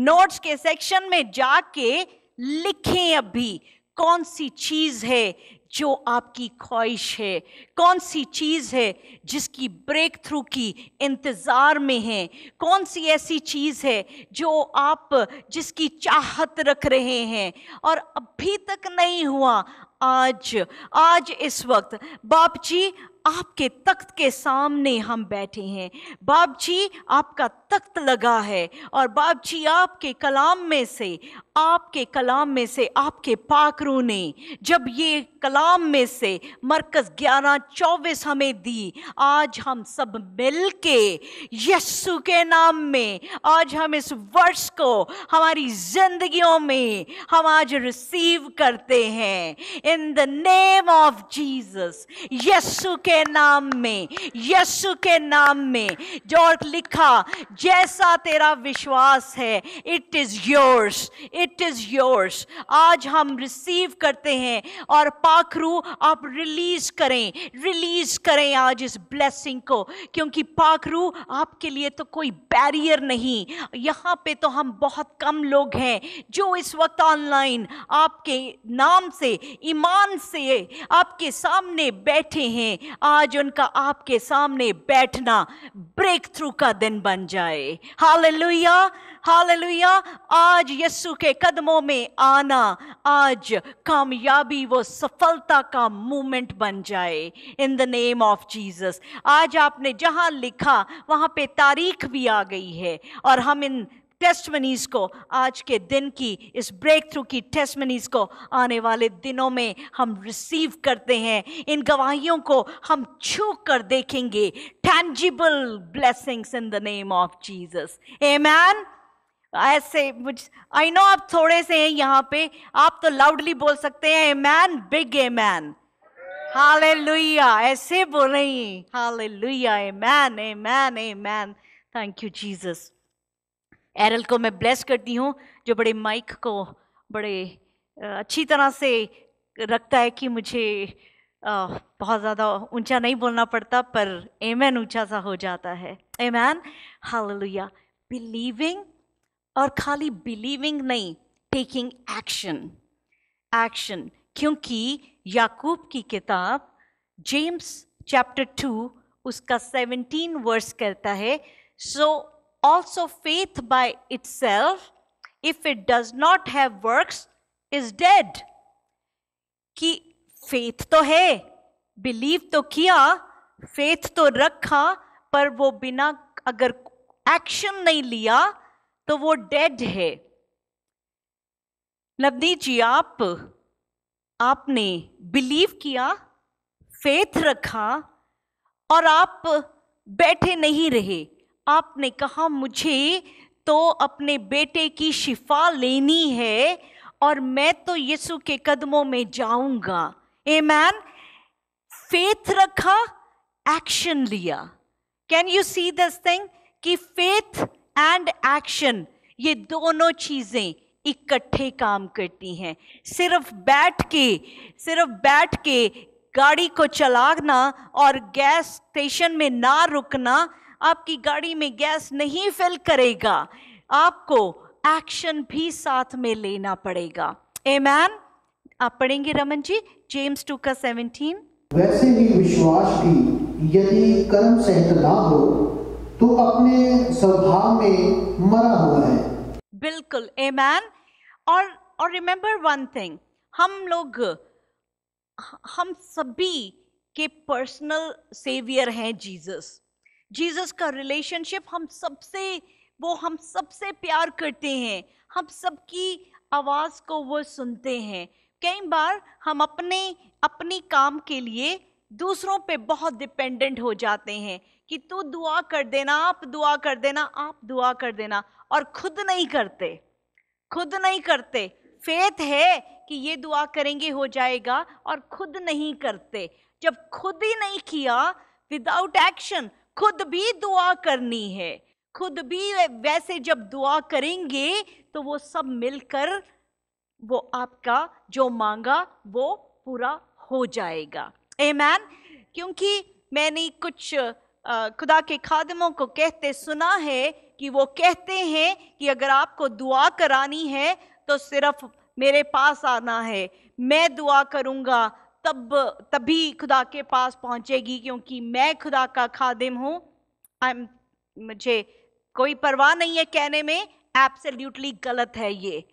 Speaker 1: नोट्स के सेक्शन में जाके लिखें अभी कौन सी चीज़ है जो आपकी ख्वाहिश है कौन सी चीज़ है जिसकी ब्रेक थ्रू की इंतज़ार में है कौन सी ऐसी चीज़ है जो आप जिसकी चाहत रख रहे हैं और अभी तक नहीं हुआ आज आज इस वक्त बाप जी आपके तख्त के सामने हम बैठे हैं बाप जी आपका तख्त लगा है और बाप जी आपके कलाम में से आपके कलाम में से आपके पाखरू ने जब ये कलाम में से मरकज़ ग्यारह चौबीस हमें दी आज हम सब मिल के यस्सु के नाम में आज हम इस वर्ष को हमारी जिंदगियों में हम आज रिसीव करते हैं in the name of Jesus Yeshu के नाम में यस्सु के नाम में जो लिखा जैसा तेरा विश्वास है it is yours it is yours आज हम रिसीव करते हैं और पाखरू आप रिलीज़ करें रिलीज़ करें आज इस ब्लेसिंग को क्योंकि पाखरू आपके लिए तो कोई बैरियर नहीं यहाँ पे तो हम बहुत कम लोग हैं जो इस वक्त ऑनलाइन आपके नाम से ईमान से आपके सामने बैठे हैं आज उनका आपके सामने बैठना ब्रेक थ्रू का दिन बन जाए जाए हालेलुया हालेलुया आज यस्सु के कदमों में आना आज कामयाबी वो सफलता का मूवमेंट बन जाए in the name of Jesus आज आपने जहां लिखा वहां पे तारीख भी आ गई है और हम इन टेस्ट मनीज को आज के दिन की इस ब्रेक थ्रू की टेस्ट मनीज को आने वाले दिनों में हम रिसीव करते हैं इन गवाहियों को हम छू कर देखेंगे tangible blessings in the name of Jesus amen ऐसे मुझ आई नो आप थोड़े से हैं यहाँ पे आप तो लाउडली बोल सकते हैं amen big amen हाले ऐसे बोल रही hallelujah amen amen amen thank you Jesus एरल को मैं ब्लेस करती हूँ जो बड़े माइक को बड़े अच्छी तरह से रखता है कि मुझे बहुत ज़्यादा ऊंचा नहीं बोलना पड़ता पर एमैन ऊंचा सा हो जाता है एमैन हालेलुया बिलीविंग और खाली बिलीविंग नहीं टेकिंग एक्शन एक्शन क्योंकि याकूब की किताब जेम्स चैप्टर टू उसका सेवनटीन वर्स कहता है so so, Also, faith by itself, if it does not have works, is dead. कि फेथ तो है बिलीव तो किया फेथ तो रखा पर वो बिना अगर एक्शन नहीं लिया तो वो डेड है नवनीत जी आप आपने बिलीव किया फेथ रखा और आप बैठे नहीं रहे आपने कहा मुझे तो अपने बेटे की शिफा लेनी है और मैं तो यीशु के कदमों में जाऊंगा ए मैन फेथ रखा एक्शन लिया can you see this thing कि फेथ एंड एक्शन ये दोनों चीज़ें इकट्ठे काम करती हैं सिर्फ बैठ के सिर्फ बैठ के गाड़ी को चलाना और गैस स्टेशन में ना रुकना आपकी गाड़ी में गैस नहीं फिल करेगा आपको एक्शन भी साथ में लेना पड़ेगा ए मैन आप पढ़ेंगे रमन जी जेम्स टू का सेवनटीन
Speaker 2: वैसे ही विश्वास भी यदि कर्म सहित ना हो तो अपने स्वभाव में मरा हुआ है
Speaker 1: बिल्कुल ए मैन और और रिमेंबर वन थिंग हम लोग हम सभी के पर्सनल सेवियर हैं जीसस जीसस का रिलेशनशिप हम सबसे वो हम सबसे प्यार करते हैं हम सबकी आवाज़ को वो सुनते हैं कई बार हम अपने अपनी काम के लिए दूसरों पे बहुत डिपेंडेंट हो जाते हैं कि तू दुआ कर देना आप दुआ कर देना आप दुआ कर देना और खुद नहीं करते खुद नहीं करते फेथ है कि ये दुआ करेंगे हो जाएगा और खुद नहीं करते जब खुद ही नहीं किया विदाउट एक्शन खुद भी दुआ करनी है खुद भी वैसे जब दुआ करेंगे तो वो सब मिलकर वो आपका जो मांगा वो पूरा हो जाएगा ए मैन क्योंकि मैंने कुछ खुदा के खादमों को कहते सुना है कि वो कहते हैं कि अगर आपको दुआ करानी है तो सिर्फ मेरे पास आना है मैं दुआ करूँगा तब तभी खुदा के पास पहुंचेगी क्योंकि मैं खुदा का खादिम हूँ आई एम मुझे कोई परवाह नहीं है कहने में एब्सोल्युटली गलत है ये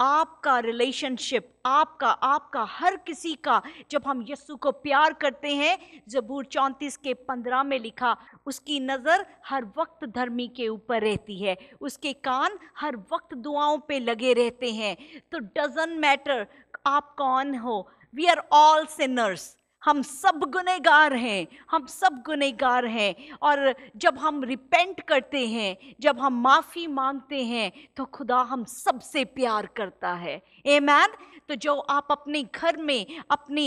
Speaker 1: आपका रिलेशनशिप आपका आपका हर किसी का जब हम यस्सु को प्यार करते हैं जबूर चौंतीस के पंद्रह में लिखा उसकी नज़र हर वक्त धर्मी के ऊपर रहती है उसके कान हर वक्त दुआओं पे लगे रहते हैं तो डजन मैटर आप कौन हो वी आर ऑल सिनर्स हम सब गुनेगार हैं हम सब गुनेगार हैं और जब हम रिपेंट करते हैं जब हम माफ़ी मांगते हैं तो खुदा हम सबसे प्यार करता है ए मैन तो जो आप अपने घर में अपने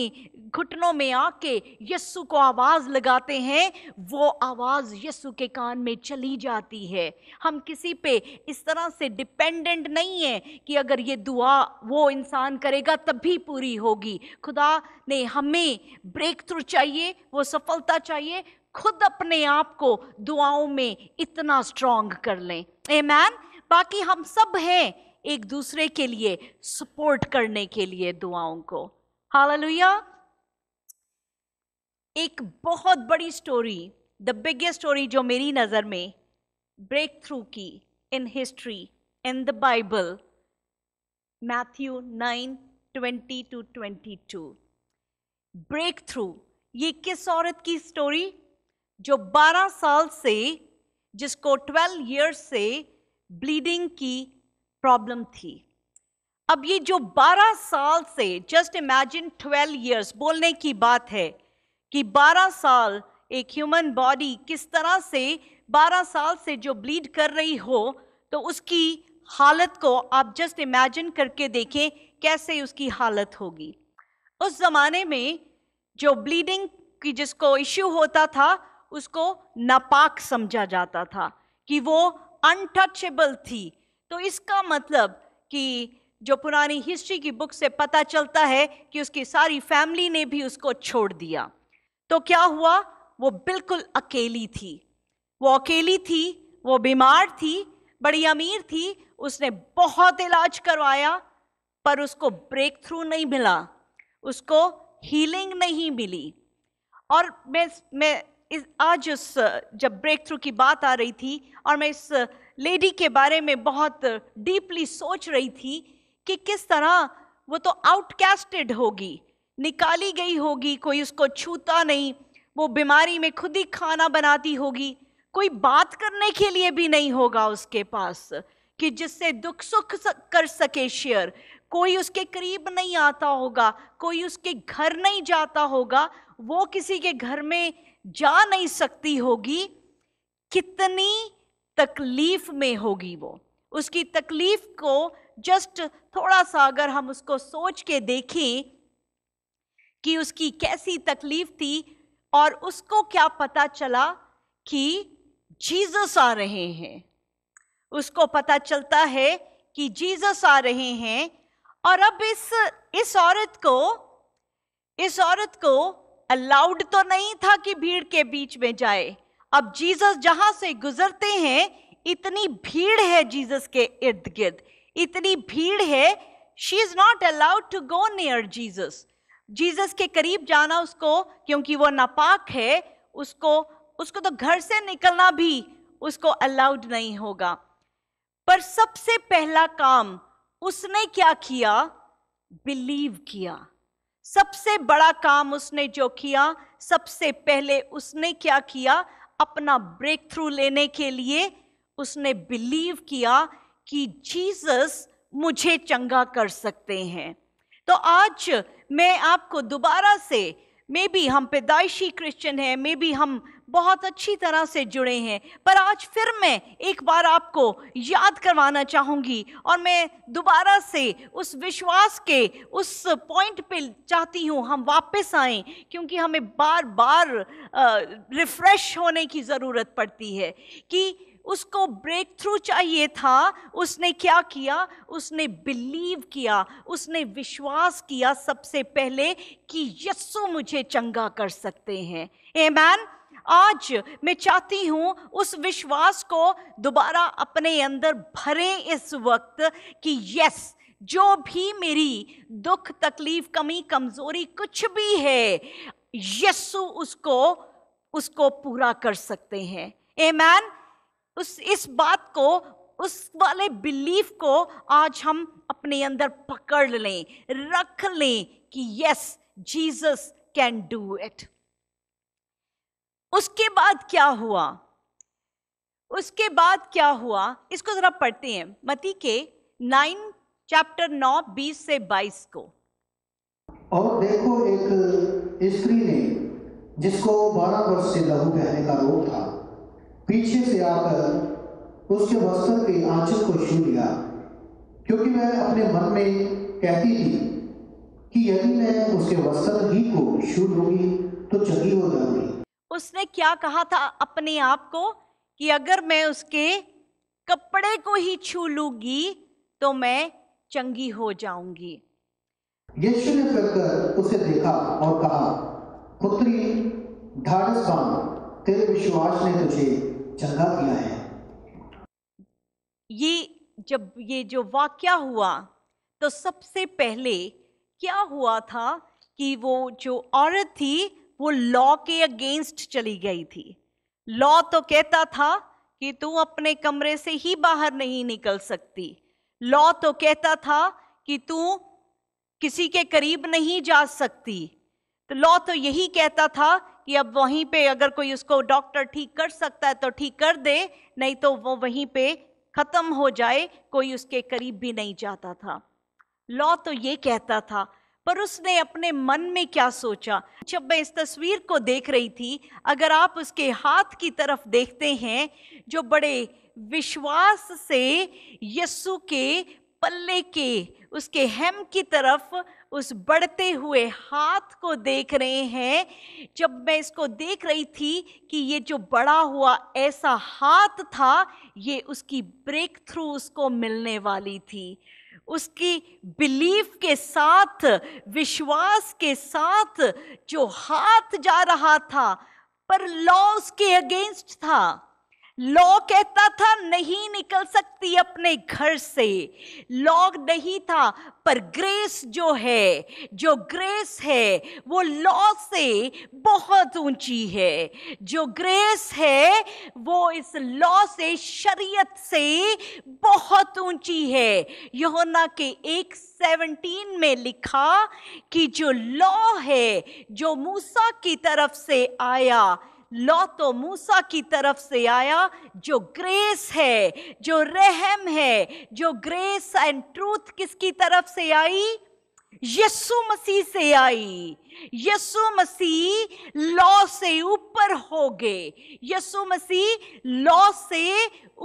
Speaker 1: घुटनों में आके यस्सु को आवाज़ लगाते हैं वो आवाज़ यस्सु के कान में चली जाती है हम किसी पे इस तरह से डिपेंडेंट नहीं है कि अगर ये दुआ वो इंसान करेगा तब भी पूरी होगी खुदा ने हमें ब्रेक थ्रू चाहिए वो सफलता चाहिए खुद अपने आप को दुआओं में इतना स्ट्रांग कर लें ए मैन बाकी हम सब हैं एक दूसरे के लिए सपोर्ट करने के लिए दुआओं को हालेलुया एक बहुत बड़ी स्टोरी द बिगेस्ट स्टोरी जो मेरी नज़र में ब्रेक थ्रू की in history in the Bible Matthew nine twenty two twenty two breakthrough ये किस औरत की स्टोरी जो 12 साल से जिसको 12 ईयर्स से ब्लीडिंग की प्रॉब्लम थी अब ये जो 12 साल से जस्ट इमेजिन 12 इयर्स बोलने की बात है कि 12 साल एक ह्यूमन बॉडी किस तरह से 12 साल से जो ब्लीड कर रही हो तो उसकी हालत को आप जस्ट इमेजिन करके देखें कैसे उसकी हालत होगी उस ज़माने में जो ब्लीडिंग की जिसको इश्यू होता था उसको नापाक समझा जाता था कि वो अनटचेबल थी तो इसका मतलब कि जो पुरानी हिस्ट्री की बुक से पता चलता है कि उसकी सारी फैमिली ने भी उसको छोड़ दिया तो क्या हुआ वो बिल्कुल अकेली थी वो अकेली थी वो बीमार थी बड़ी अमीर थी उसने बहुत इलाज करवाया पर उसको ब्रेक थ्रू नहीं मिला उसको हीलिंग नहीं मिली और मैं मैं इस आज उस जब ब्रेक थ्रू की बात आ रही थी और मैं इस लेडी के बारे में बहुत डीपली सोच रही थी कि किस तरह वो तो आउटकास्टेड होगी निकाली गई होगी कोई उसको छूता नहीं वो बीमारी में खुद ही खाना बनाती होगी कोई बात करने के लिए भी नहीं होगा उसके पास कि जिससे दुख सुख कर सके शेयर कोई उसके करीब नहीं आता होगा कोई उसके घर नहीं जाता होगा वो किसी के घर में जा नहीं सकती होगी कितनी तकलीफ में होगी वो उसकी तकलीफ को जस्ट थोड़ा सा अगर हम उसको सोच के देखें कि उसकी कैसी तकलीफ थी और उसको क्या पता चला कि जीसस आ रहे हैं उसको पता चलता है कि जीसस आ रहे हैं और अब इस इस औरत को इस औरत को अलाउड तो नहीं था कि भीड़ के बीच में जाए अब जीसस जहां से गुजरते हैं इतनी भीड़ है जीसस के इर्द गिर्द इतनी भीड़ है she is not allowed to go near Jesus Jesus के करीब जाना उसको क्योंकि वो नापाक है उसको उसको तो घर से निकलना भी उसको अलाउड नहीं होगा पर सबसे पहला काम उसने क्या किया बिलीव किया सबसे बड़ा काम उसने जो किया सबसे पहले उसने क्या किया अपना ब्रेक थ्रू लेने के लिए उसने बिलीव किया कि जीसस मुझे चंगा कर सकते हैं तो आज मैं आपको दोबारा से मे बी हम पैदाइशी क्रिश्चियन हैं मे बी हम बहुत अच्छी तरह से जुड़े हैं पर आज फिर मैं एक बार आपको याद करवाना चाहूँगी और मैं दोबारा से उस विश्वास के उस पॉइंट पे चाहती हूँ हम वापस आए क्योंकि हमें बार बार रिफ़्रेश होने की ज़रूरत पड़ती है कि उसको ब्रेक थ्रू चाहिए था उसने क्या किया उसने बिलीव किया उसने विश्वास किया सबसे पहले कि यस्सु मुझे चंगा कर सकते हैं ए मैन आज मैं चाहती हूँ उस विश्वास को दोबारा अपने अंदर भरे इस वक्त कि यस जो भी मेरी दुख तकलीफ कमी कमजोरी कुछ भी है यस्सु उसको उसको पूरा कर सकते हैं ए मैन उस इस बात को उस वाले बिलीफ को आज हम अपने अंदर पकड़ लें रख लें कि yes Jesus can do it उसके बाद क्या हुआ उसके बाद क्या हुआ इसको ज़रा पढ़ते हैं मती के नाइन चैप्टर नौ बीस से बाईस को
Speaker 2: और देखो एक स्त्री ने जिसको बारह वर्ष से लहू बहने का रोग था पीछे से आकर उसके वस्त्र के आंचल को छू लिया क्योंकि
Speaker 1: मैं अपने मन में
Speaker 2: कहती थी कि यदि मैं उसके वस्त्र ही को छू लूंगी
Speaker 1: तो चली हो जाऊंगी उसने क्या कहा था अपने आप को कि अगर मैं उसके कपड़े को ही छू लूंगी तो मैं चंगी हो जाऊंगी
Speaker 2: यीशु ने फिरकर उसे देखा और कहा पुत्री ढाढ़स बांध तेरे विश्वास ने तुझे चंगा किया है
Speaker 1: ये जब ये जो वाक्य हुआ तो सबसे पहले क्या हुआ था कि वो जो औरत थी वो लॉ के अगेंस्ट चली गई थी लॉ तो कहता था कि तू अपने कमरे से ही बाहर नहीं निकल सकती लॉ तो कहता था कि तू किसी के करीब नहीं जा सकती तो लॉ तो यही कहता था कि अब वहीं पे अगर कोई उसको डॉक्टर ठीक कर सकता है तो ठीक कर दे नहीं तो वो वहीं पे ख़त्म हो जाए कोई उसके करीब भी नहीं जाता था लॉ तो ये कहता था पर उसने अपने मन में क्या सोचा जब मैं इस तस्वीर को देख रही थी अगर आप उसके हाथ की तरफ देखते हैं जो बड़े विश्वास से यस्सु के पल्ले के उसके हेम की तरफ उस बढ़ते हुए हाथ को देख रहे हैं जब मैं इसको देख रही थी कि ये जो बड़ा हुआ ऐसा हाथ था ये उसकी ब्रेक थ्रू उसको मिलने वाली थी उसकी बिलीफ के साथ विश्वास के साथ जो हाथ जा रहा था पर लॉ उसके अगेंस्ट था लॉ कहता था नहीं निकल सकती अपने घर से लॉ नहीं था पर ग्रेस जो है जो ग्रेस है वो लॉ से बहुत ऊंची है जो ग्रेस है वो इस लॉ से शरीयत से बहुत ऊंची है योना के एक सेवनटीन में लिखा कि जो लॉ है जो मूसा की तरफ से आया लौ तो मूसा की तरफ से आया जो ग्रेस है जो रहम है जो ग्रेस एंड ट्रूथ किसकी तरफ से आई यसु मसीह से आई यसु मसीह लॉ से ऊपर हो गए यसु मसीह लॉ से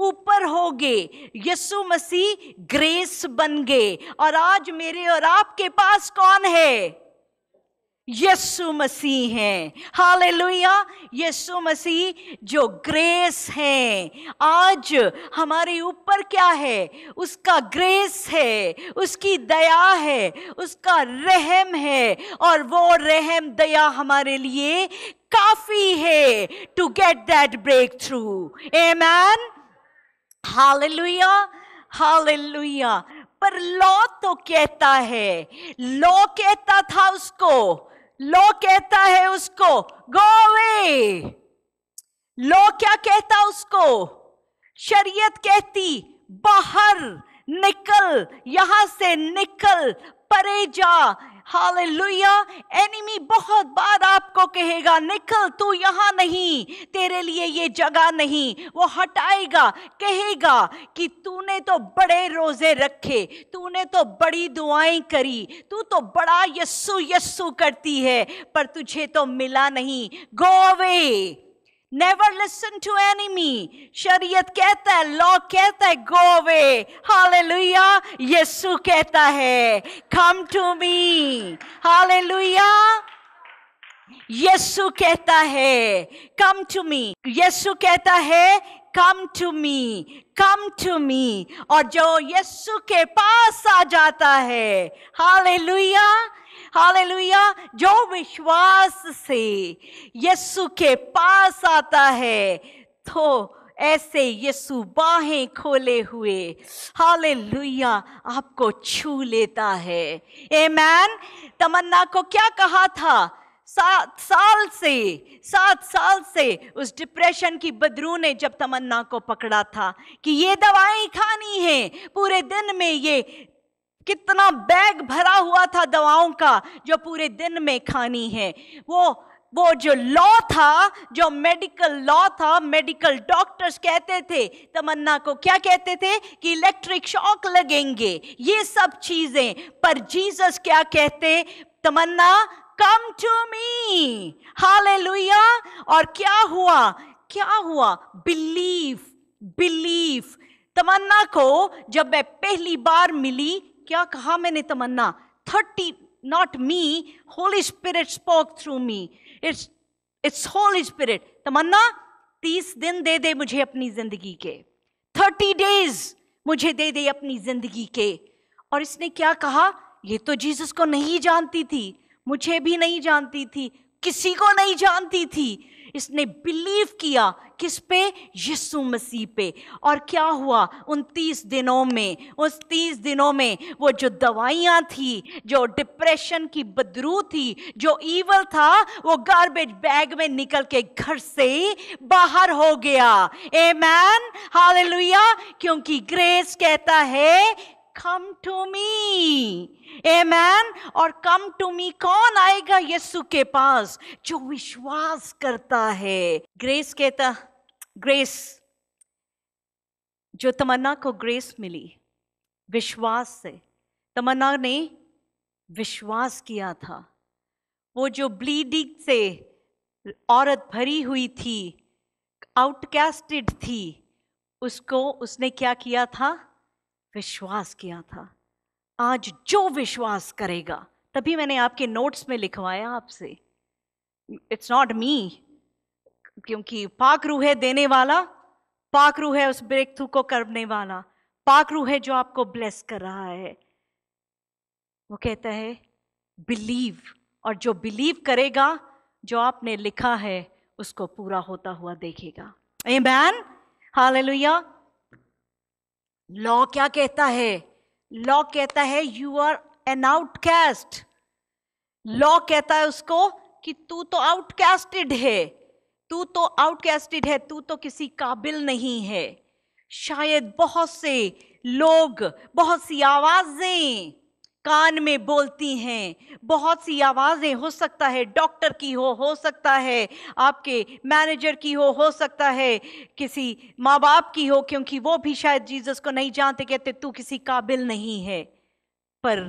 Speaker 1: ऊपर हो गए यसु मसीह ग्रेस बन गए और आज मेरे और आपके पास कौन है यीशु मसीह हैं हाले लुया यसु मसीह जो ग्रेस है आज हमारे ऊपर क्या है उसका ग्रेस है उसकी दया है उसका रहम है और वो रहम दया हमारे लिए काफ़ी है to get that breakthrough amen hallelujah हाले लुया पर लॉ तो कहता है लॉ कहता था उसको लो कहता है उसको गो अवे लो क्या कहता उसको शरीयत कहती बाहर निकल यहां से निकल परे जा हालेलुया एनिमी बहुत बार आपको कहेगा निकल तू यहाँ नहीं तेरे लिए ये जगह नहीं वो हटाएगा कहेगा कि तूने तो बड़े रोज़े रखे तूने तो बड़ी दुआएं करी तू तो बड़ा यस्सु यस्सु करती है पर तुझे तो मिला नहीं go away never listen to enemy शरीयत कहता है लॉ कहता है गो अवे हालेलुया यीशु कहता है कम टू मी हालेलुया यीशु कहता है कम टू मी यीशु कहता है come to me come to me और जो यीशु के पास आ जाता है हालेलुया लुया हालेलुया जो विश्वास से यीशु के पास आता है तो ऐसे यीशु बाहें खोले हुए हालेलुया आपको छू लेता है ए मैन तमन्ना को क्या कहा था सात साल से सात साल से उस डिप्रेशन की बदरू ने जब तमन्ना को पकड़ा था कि ये दवाएं खानी हैं पूरे दिन में ये कितना बैग भरा हुआ था दवाओं का जो पूरे दिन में खानी है वो वो जो लॉ था जो मेडिकल लॉ था मेडिकल डॉक्टर्स कहते थे तमन्ना को क्या कहते थे कि इलेक्ट्रिक शॉक लगेंगे ये सब चीजें पर जीसस क्या कहते तमन्ना कम टू मी हाले और क्या हुआ क्या हुआ बिलीव बिलीव तमन्ना को जब मैं पहली बार मिली क्या कहा मैंने Tamanna thirty not me Holy Spirit spoke through me it's it's Holy Spirit Tamanna तीस दिन दे दे मुझे अपनी जिंदगी के थर्टी डेज मुझे दे दे अपनी जिंदगी के और इसने क्या कहा ये तो जीसस को नहीं जानती थी मुझे भी नहीं जानती थी किसी को नहीं जानती थी इसने बिलीव किया किस पे यीशु मसीह पे और क्या हुआ उन तीस दिनों में उस तीस दिनों में वो जो दवाइयाँ थी जो डिप्रेशन की बदरू थी जो ईवल था वो गार्बेज बैग में निकल के घर से बाहर हो गया ए मैन क्योंकि ग्रेस कहता है come to me a man और कम टू मी कौन आएगा यस्सु के पास जो विश्वास करता है ग्रेस कहता ग्रेस जो तमन्ना को ग्रेस मिली विश्वास से तमन्ना ने विश्वास किया था वो जो ब्लीडिंग से औरत भरी हुई थी आउटकास्टेड थी उसको उसने क्या किया था विश्वास किया था आज जो विश्वास करेगा तभी मैंने आपके नोट्स में लिखवाया आपसे इट्स नॉट मी क्योंकि पाक रूह है देने वाला पाक रूह है उस ब्रेक थ्रू को करने वाला पाक रूह है जो आपको ब्लेस कर रहा है वो कहता है बिलीव और जो बिलीव करेगा जो आपने लिखा है उसको पूरा होता हुआ देखेगा ए हाल हालेलुया लॉ क्या कहता है लॉ कहता है you are an outcast law कहता है उसको कि तू तो आउटकास्टेड है तू तो आउटकास्टेड है तू तो किसी काबिल नहीं है शायद बहुत से लोग बहुत सी आवाज़ें कान में बोलती हैं बहुत सी आवाज़ें हो सकता है डॉक्टर की हो हो सकता है आपके मैनेजर की हो हो सकता है किसी माँ बाप की हो क्योंकि वो भी शायद जीसस को नहीं जानते कहते तू किसी काबिल नहीं है पर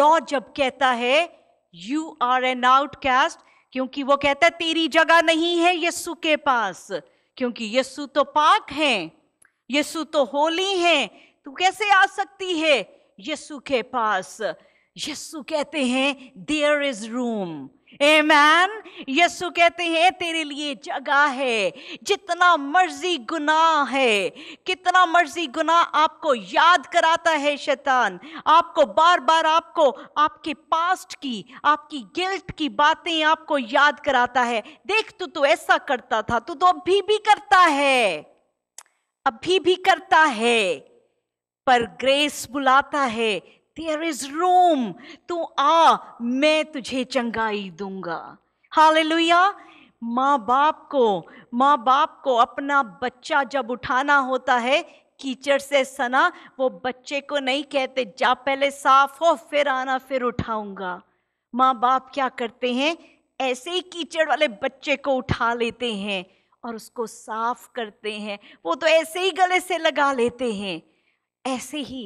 Speaker 1: लॉ जब कहता है यू आर एन आउटकास्ट क्योंकि वो कहता है तेरी जगह नहीं है यस्सु के पास क्योंकि यस्सु तो पाक हैं यस्सु तो होली हैं तू कैसे आ सकती है यस्सु के पास यस्सु कहते हैं there is room man Yeshu कहते हैं तेरे लिए जगह है जितना मर्जी गुनाह है कितना मर्जी गुनाह आपको याद कराता है शैतान आपको बार बार आपको आपके पास्ट की आपकी गिल्ट की बातें आपको याद कराता है देख तू तो ऐसा करता था तू तो अभी भी करता है अभी भी करता है पर ग्रेस बुलाता है देयर इज रूम तू आ मैं तुझे चंगाई दूंगा लुया माँ बाप को माँ बाप को अपना बच्चा जब उठाना होता है कीचड़ से सना वो बच्चे को नहीं कहते जा पहले साफ हो फिर आना फिर उठाऊंगा माँ बाप क्या करते हैं ऐसे ही कीचड़ वाले बच्चे को उठा लेते हैं और उसको साफ करते हैं वो तो ऐसे ही गले से लगा लेते हैं ऐसे ही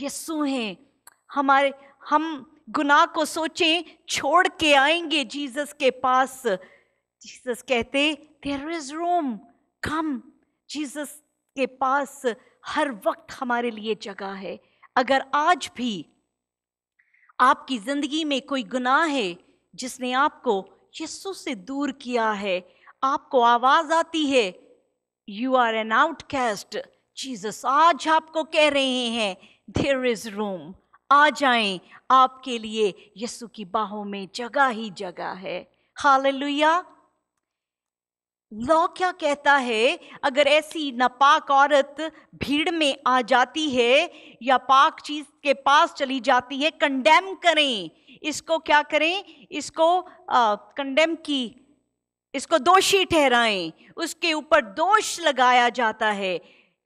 Speaker 1: यस्सु हैं हमारे हम गुनाह को सोचें छोड़ के आएंगे जीसस के पास जीसस कहते there is Rome come Jesus के पास हर वक्त हमारे लिए जगह है अगर आज भी आपकी ज़िंदगी में कोई गुनाह है जिसने आपको यस्सु से दूर किया है आपको आवाज़ आती है you are an outcast Jesus आज आपको कह रहे हैं देर इज़ रूम आ जाए आपके लिए यीशु की बाहों में जगह ही जगह है खाल लॉ क्या कहता है अगर ऐसी नापाक औरत भीड़ में आ जाती है या पाक चीज के पास चली जाती है कंडेम करें इसको क्या करें इसको कंडेम की इसको दोषी ठहराएं उसके ऊपर दोष लगाया जाता है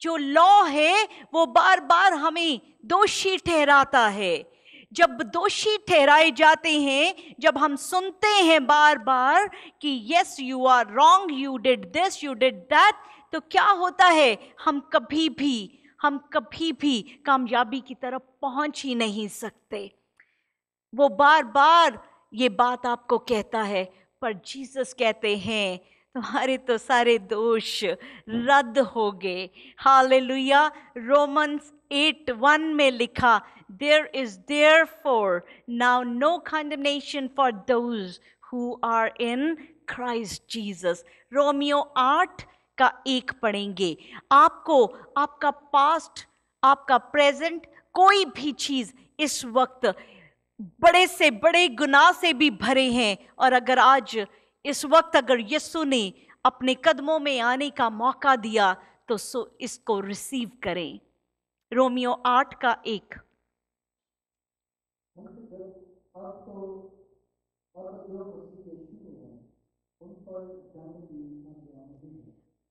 Speaker 1: जो लॉ है वो बार बार हमें दोषी ठहराता है जब दोषी ठहराए जाते हैं जब हम सुनते हैं बार बार कि yes you are wrong you did this you did that तो क्या होता है हम कभी भी हम कभी भी कामयाबी की तरफ पहुंच ही नहीं सकते वो बार बार ये बात आपको कहता है पर जीसस कहते हैं तुम्हारे तो सारे दोष हाँ। रद्द हो गए हाल रोमन्स एट वन में लिखा there is there for now no condemnation for those who are in Christ Jesus रोमियो आठ का एक पढ़ेंगे आपको आपका पास्ट आपका प्रेजेंट कोई भी चीज़ इस वक्त बड़े से बड़े गुनाह से भी भरे हैं और अगर आज इस वक्त अगर यस्सु ने अपने कदमों में आने का मौका दिया तो सो इसको रिसीव करें रोमियो आठ का एक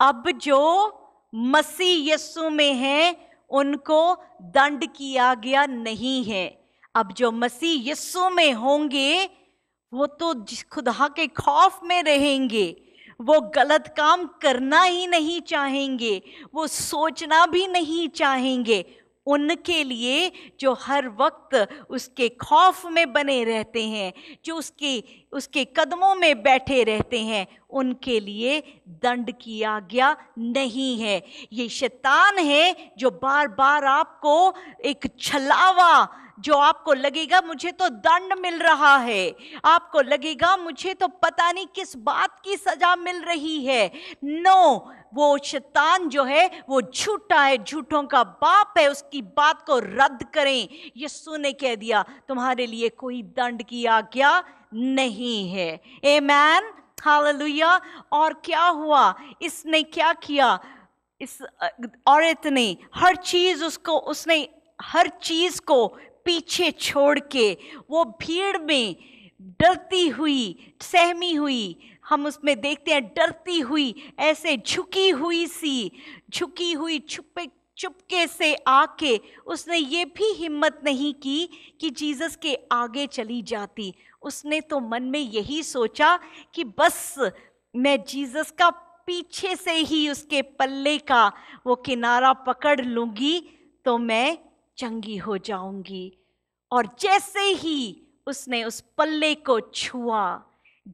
Speaker 1: अब जो मसीह यस्सु में है उनको दंड किया गया नहीं है अब जो मसीह यस्सु में होंगे वो तो जिस खुदा के खौफ में रहेंगे वो गलत काम करना ही नहीं चाहेंगे वो सोचना भी नहीं चाहेंगे उनके लिए जो हर वक्त उसके खौफ में बने रहते हैं जो उसके उसके कदमों में बैठे रहते हैं उनके लिए दंड की आज्ञा नहीं है ये शैतान है जो बार बार आपको एक छलावा जो आपको लगेगा मुझे तो दंड मिल रहा है आपको लगेगा मुझे तो पता नहीं किस बात की सजा मिल रही है नो वो शैतान जो है वो झूठा है झूठों का बाप है उसकी बात को रद्द करें यीशु ने कह दिया तुम्हारे लिए कोई दंड की आज्ञा नहीं है ए मैन हालेलुया और क्या हुआ इसने क्या किया इस औरत ने हर चीज़ उसको उसने हर चीज़ को पीछे छोड़ के वो भीड़ में डरती हुई सहमी हुई हम उसमें देखते हैं डरती हुई ऐसे झुकी हुई सी झुकी हुई छुपे चुपके से आके उसने ये भी हिम्मत नहीं की कि जीसस के आगे चली जाती उसने तो मन में यही सोचा कि बस मैं जीसस का पीछे से ही उसके पल्ले का वो किनारा पकड़ लूँगी तो मैं चंगी हो जाऊँगी और जैसे ही उसने उस पल्ले को छुआ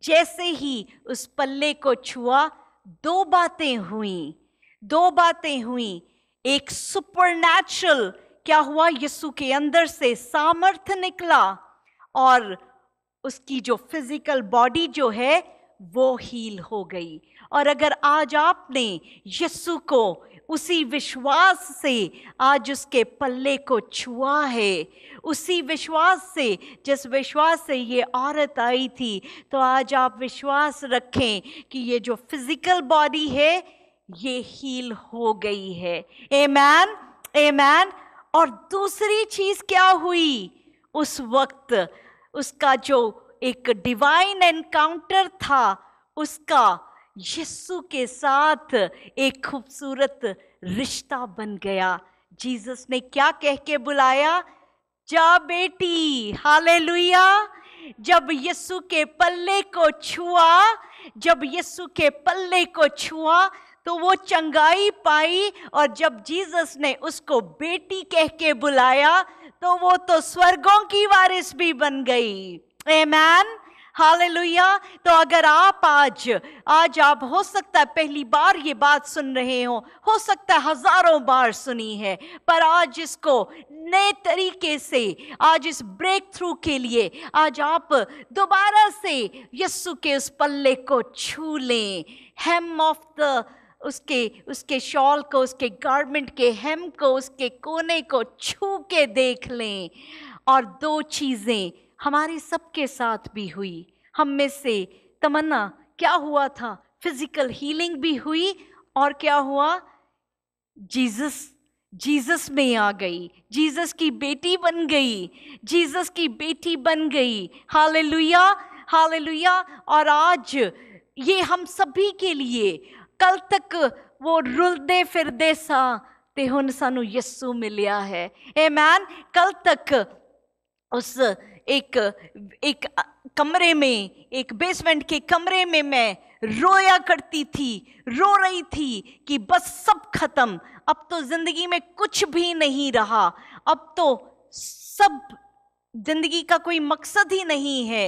Speaker 1: जैसे ही उस पल्ले को छुआ दो बातें हुई दो बातें हुई एक सुपरनेचुरल क्या हुआ यीशु के अंदर से सामर्थ निकला और उसकी जो फिजिकल बॉडी जो है वो हील हो गई और अगर आज आपने यीशु को उसी विश्वास से आज उसके पल्ले को छुआ है उसी विश्वास से जिस विश्वास से ये औरत आई थी तो आज आप विश्वास रखें कि ये जो फिज़िकल बॉडी है ये हील हो गई है ए मैन ए मैन और दूसरी चीज़ क्या हुई उस वक्त उसका जो एक डिवाइन एनकाउंटर था उसका यस्सु के साथ एक खूबसूरत रिश्ता बन गया जीसस ने क्या कह के बुलाया जा बेटी हाले जब यस्सु के पल्ले को छुआ जब यस्सु के पल्ले को छुआ तो वो चंगाई पाई और जब जीसस ने उसको बेटी कह के बुलाया तो वो तो स्वर्गों की वारिस भी बन गई ए मैन हालेलुया तो अगर आप आज आज आप हो सकता है पहली बार ये बात सुन रहे हो हो सकता है हजारों बार सुनी है पर आज इसको नए तरीके से आज इस ब्रेक थ्रू के लिए आज आप दोबारा से यस्सु के उस पल्ले को छू लें हेम ऑफ द उसके उसके शॉल को उसके गारमेंट के हेम को उसके कोने को छू के देख लें और दो चीज़ें हमारे सबके साथ भी हुई हम में से तमन्ना क्या हुआ था फिजिकल हीलिंग भी हुई और क्या हुआ जीसस जीसस में आ गई जीसस की बेटी बन गई जीसस की बेटी बन गई हालेलुया हालेलुया और आज ये हम सभी के लिए कल तक वो रुलदे फिरदे सा ते हुन सानू यस्सू मिलिया है ए मैन कल तक उस एक एक कमरे में एक बेसमेंट के कमरे में मैं रोया करती थी रो रही थी कि बस सब खत्म अब तो ज़िंदगी में कुछ भी नहीं रहा अब तो सब जिंदगी का कोई मकसद ही नहीं है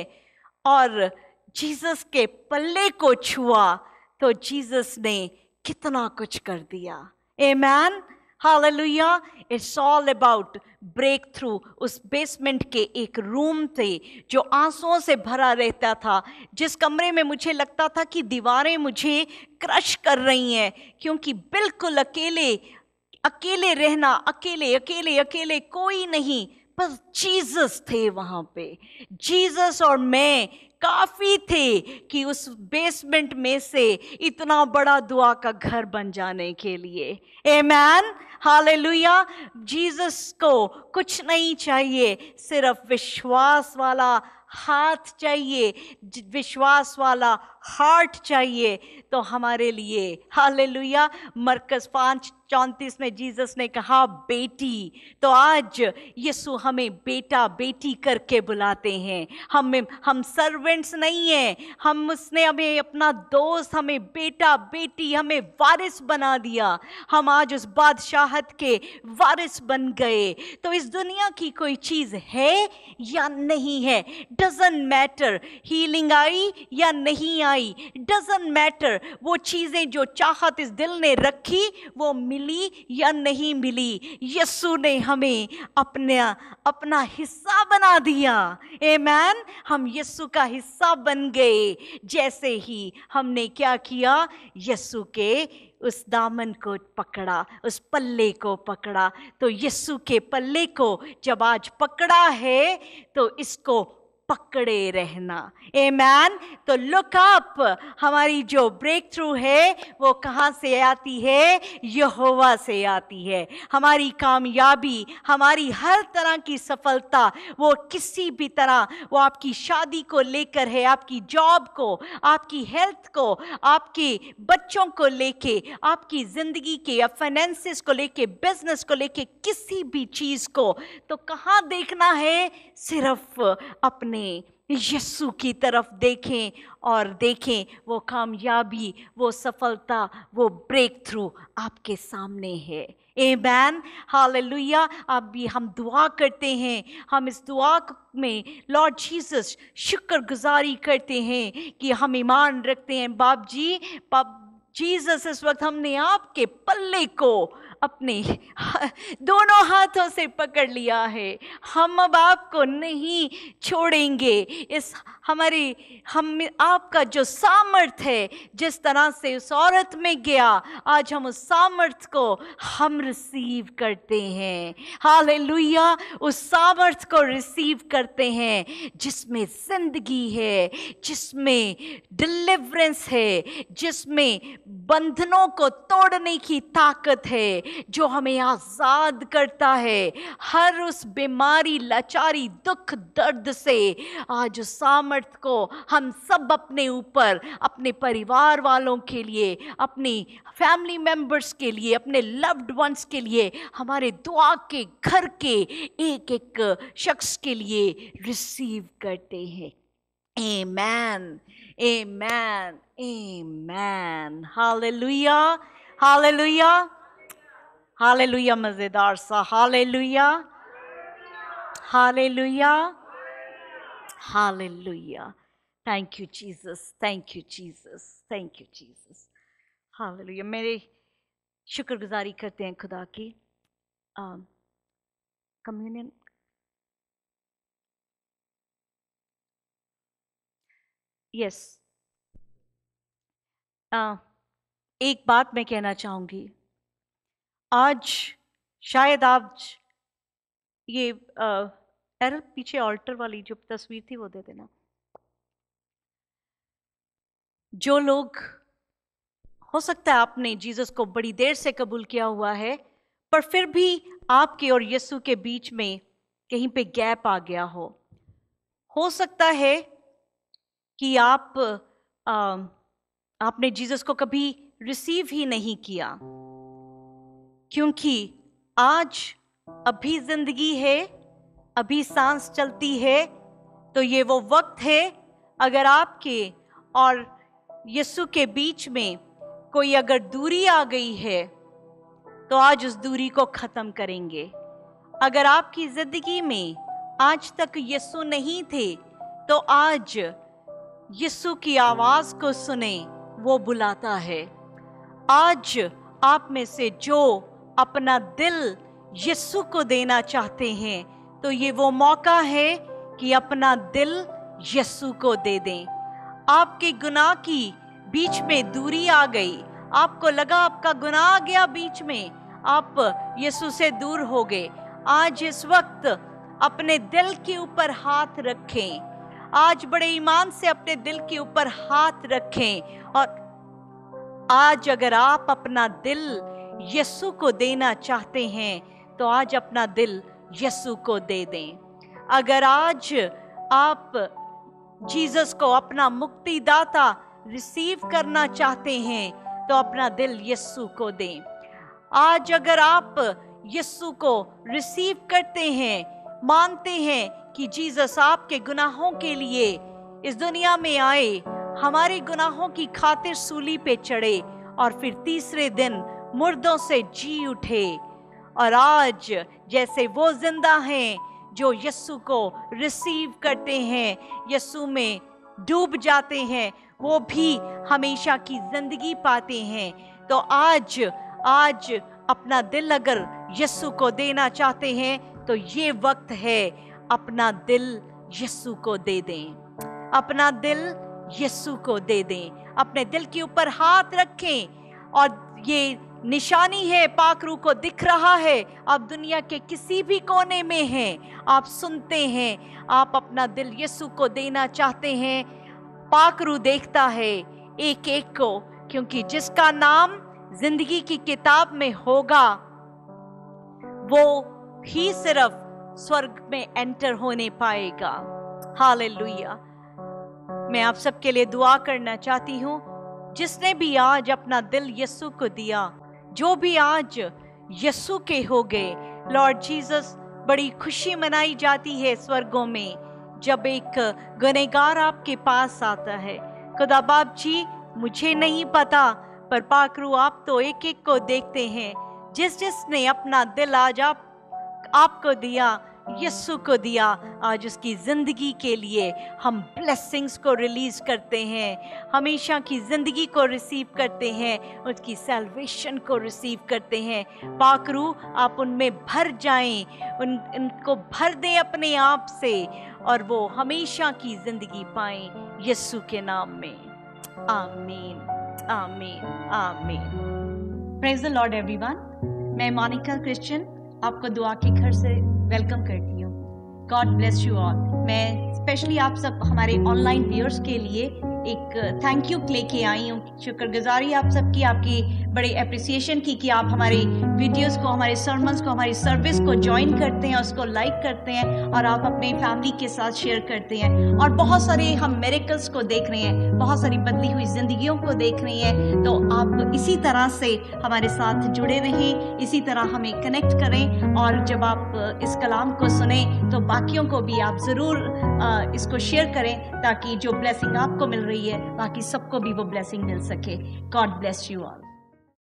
Speaker 1: और जीसस के पल्ले को छुआ तो जीसस ने कितना कुछ कर दिया amen hallelujah it's all about breakthrough उस बेसमेंट के एक रूम थे जो आंसुओं से भरा रहता था जिस कमरे में मुझे लगता था कि दीवारें मुझे क्रश कर रही हैं क्योंकि बिल्कुल अकेले अकेले रहना अकेले अकेले अकेले कोई नहीं पर जीसस थे वहाँ पे जीसस और मैं काफ़ी थे कि उस बेसमेंट में से इतना बड़ा दुआ का घर बन जाने के लिए ए मैन हाल लुया जीसस को कुछ नहीं चाहिए सिर्फ विश्वास वाला हाथ चाहिए विश्वास वाला हार्ट चाहिए तो हमारे लिए हालेलुया लुया मरकज पाँच चौंतीस में जीसस ने कहा बेटी तो आज यीशु हमें बेटा बेटी करके बुलाते हैं हम हम सर्वेंट्स नहीं हैं हम उसने हमें अपना दोस्त हमें बेटा बेटी हमें वारिस बना दिया हम आज उस बादशाहत के वारिस बन गए तो इस दुनिया की कोई चीज़ है या नहीं है डजेंट मैटर हीलिंग आई या नहीं आई आई डजेंट मैटर वो चीज़ें जो चाहत इस दिल ने रखी वो मिली या नहीं मिली यस्सु ने हमें अपने अपना हिस्सा बना दिया ए मैन हम यस्सु का हिस्सा बन गए जैसे ही हमने क्या किया यस्सु के उस दामन को पकड़ा उस पल्ले को पकड़ा तो यस्सु के पल्ले को जब आज पकड़ा है तो इसको पकड़े रहना ए मैन तो लुकअप हमारी जो ब्रेक थ्रू है वो कहाँ से आती है यहोवा से आती है हमारी कामयाबी हमारी हर तरह की सफलता वो किसी भी तरह वो आपकी शादी को लेकर है आपकी जॉब को आपकी हेल्थ को आपके बच्चों को लेके आपकी ज़िंदगी के या फाइनेंसिस को लेके बिजनेस को लेके किसी भी चीज़ को तो कहाँ देखना है सिर्फ अपने अपने यस्सु की तरफ देखें और देखें वो कामयाबी वो सफलता वो ब्रेक थ्रू आपके सामने है ए बैन हाल अब भी हम दुआ करते हैं हम इस दुआ में लॉर्ड जीसस शुक्रगुजारी करते हैं कि हम ईमान रखते हैं बाप जी बाप जीसस इस वक्त हमने आपके पल्ले को अपने दोनों हाथों से पकड़ लिया है हम अब आपको नहीं छोड़ेंगे इस हमारी हम आपका जो सामर्थ है जिस तरह से उस औरत में गया आज हम उस सामर्थ को हम रिसीव करते हैं हाल उस सामर्थ को रिसीव करते हैं जिसमें जिंदगी है जिसमें डिलीवरेंस है जिसमें बंधनों को तोड़ने की ताकत है जो हमें आज़ाद करता है हर उस बीमारी लाचारी दुख दर्द से आज उस सामर्थ को हम सब अपने ऊपर अपने परिवार वालों के लिए अपनी फैमिली मेंबर्स के लिए अपने लव्ड वंस के लिए हमारे दुआ के घर के एक एक शख्स के लिए रिसीव करते हैं a a amen man man hallelujah hallelujah hallelujah मज़ेदार सा hallelujah hallelujah hallelujah thank you Jesus thank you Jesus thank you Jesus hallelujah मेरे शुक्रगुजारी करते हैं खुदा की कम्युनियन um, यस uh, एक बात मैं कहना चाहूँगी आज शायद आज ये एरल पीछे ऑल्टर वाली जो तस्वीर थी वो दे देना जो लोग हो सकता है आपने जीसस को बड़ी देर से कबूल किया हुआ है पर फिर भी आपके और यीशु के बीच में कहीं पे गैप आ गया हो हो सकता है कि आप आ, आपने जीसस को कभी रिसीव ही नहीं किया क्योंकि आज अभी जिंदगी है अभी सांस चलती है तो ये वो वक्त है अगर आपके और यीशु के बीच में कोई अगर दूरी आ गई है तो आज उस दूरी को ख़त्म करेंगे अगर आपकी ज़िंदगी में आज तक यीशु नहीं थे तो आज यीशु की आवाज़ को सुने वो बुलाता है आज आप में से जो अपना दिल यीशु को देना चाहते हैं तो ये वो मौका है कि अपना दिल यस्सु को दे दें आपके गुनाह की बीच में दूरी आ गई आपको लगा आपका गुनाह आ गया बीच में आप यीशु से दूर हो गए आज इस वक्त अपने दिल के ऊपर हाथ रखें आज बड़े ईमान से अपने दिल के ऊपर हाथ रखें और आज अगर आप अपना दिल यस्सु को देना चाहते हैं तो आज अपना दिल यस्सु को दे दें अगर आज आप जीसस को अपना मुक्तिदाता रिसीव करना चाहते हैं तो अपना दिल यस्सु को दें आज अगर आप यस्सु को रिसीव करते हैं मानते हैं कि जीसस आपके गुनाहों के लिए इस दुनिया में आए हमारे गुनाहों की खातिर सूली पे चढ़े और फिर तीसरे दिन मुर्दों से जी उठे और आज जैसे वो जिंदा हैं जो यस्सु को रिसीव करते हैं यस्सु में डूब जाते हैं वो भी हमेशा की जिंदगी पाते हैं तो आज आज अपना दिल अगर यस्सु को देना चाहते हैं तो ये वक्त है अपना दिल यस्सु को दे दें अपना दिल यस्सु को दे दें अपने दिल के ऊपर हाथ रखें और ये निशानी है पाक रू को दिख रहा है आप दुनिया के किसी भी कोने में हैं आप सुनते हैं आप अपना दिल यसु को देना चाहते हैं पाक रू देखता है एक एक को क्योंकि जिसका नाम जिंदगी की किताब में होगा वो ही सिर्फ स्वर्ग में एंटर होने पाएगा हाल मैं आप सबके लिए दुआ करना चाहती हूँ जिसने भी आज अपना दिल यस्सु को दिया जो भी आज यसु के हो गए लॉर्ड जीसस बड़ी खुशी मनाई जाती है स्वर्गों में जब एक गुनेगार आपके पास आता है खुदा बाप जी मुझे नहीं पता पर पाकरू आप तो एक एक को देखते हैं जिस जिसने अपना दिल आज आप आपको दिया यस्सु को दिया आज उसकी ज़िंदगी के लिए हम ब्लेसिंग्स को रिलीज़ करते हैं हमेशा की ज़िंदगी को रिसीव करते हैं उसकी सेल्वेशन को रिसीव करते हैं पाकरू आप उनमें भर जाएं उन उनको भर दें अपने आप से और वो हमेशा की ज़िंदगी पाएं यस्सु के नाम में आमीन आमीन आमीन प्रेज द लॉर्ड एवरीवन मैं मोनिका क्रिश्चियन आपको दुआ के घर से वेलकम करती हूँ गॉड ब्लेस यू ऑल मैं स्पेशली आप सब हमारे ऑनलाइन व्यूअर्स के लिए एक थैंक यू लेके आई हूँ शुक्रगुजारी आप सबकी आपकी बड़े अप्रिसिएशन की कि आप हमारे वीडियोस को हमारे सरमन्स को हमारी सर्विस को ज्वाइन करते हैं उसको लाइक करते हैं और आप अपने फैमिली के साथ शेयर करते हैं और बहुत सारे हम मेरेकल्स को देख रहे हैं बहुत सारी बदली हुई जिंदगियों को देख रहे हैं तो आप इसी तरह से हमारे साथ जुड़े रहें इसी तरह हमें कनेक्ट करें और जब आप इस कलाम को सुने तो बाकियों को भी आप ज़रूर इसको शेयर करें ताकि जो ब्लेसिंग आपको मिल रही रही है बाकी सबको भी वो ब्लेसिंग मिल सके गॉड ब्लेस यू ऑल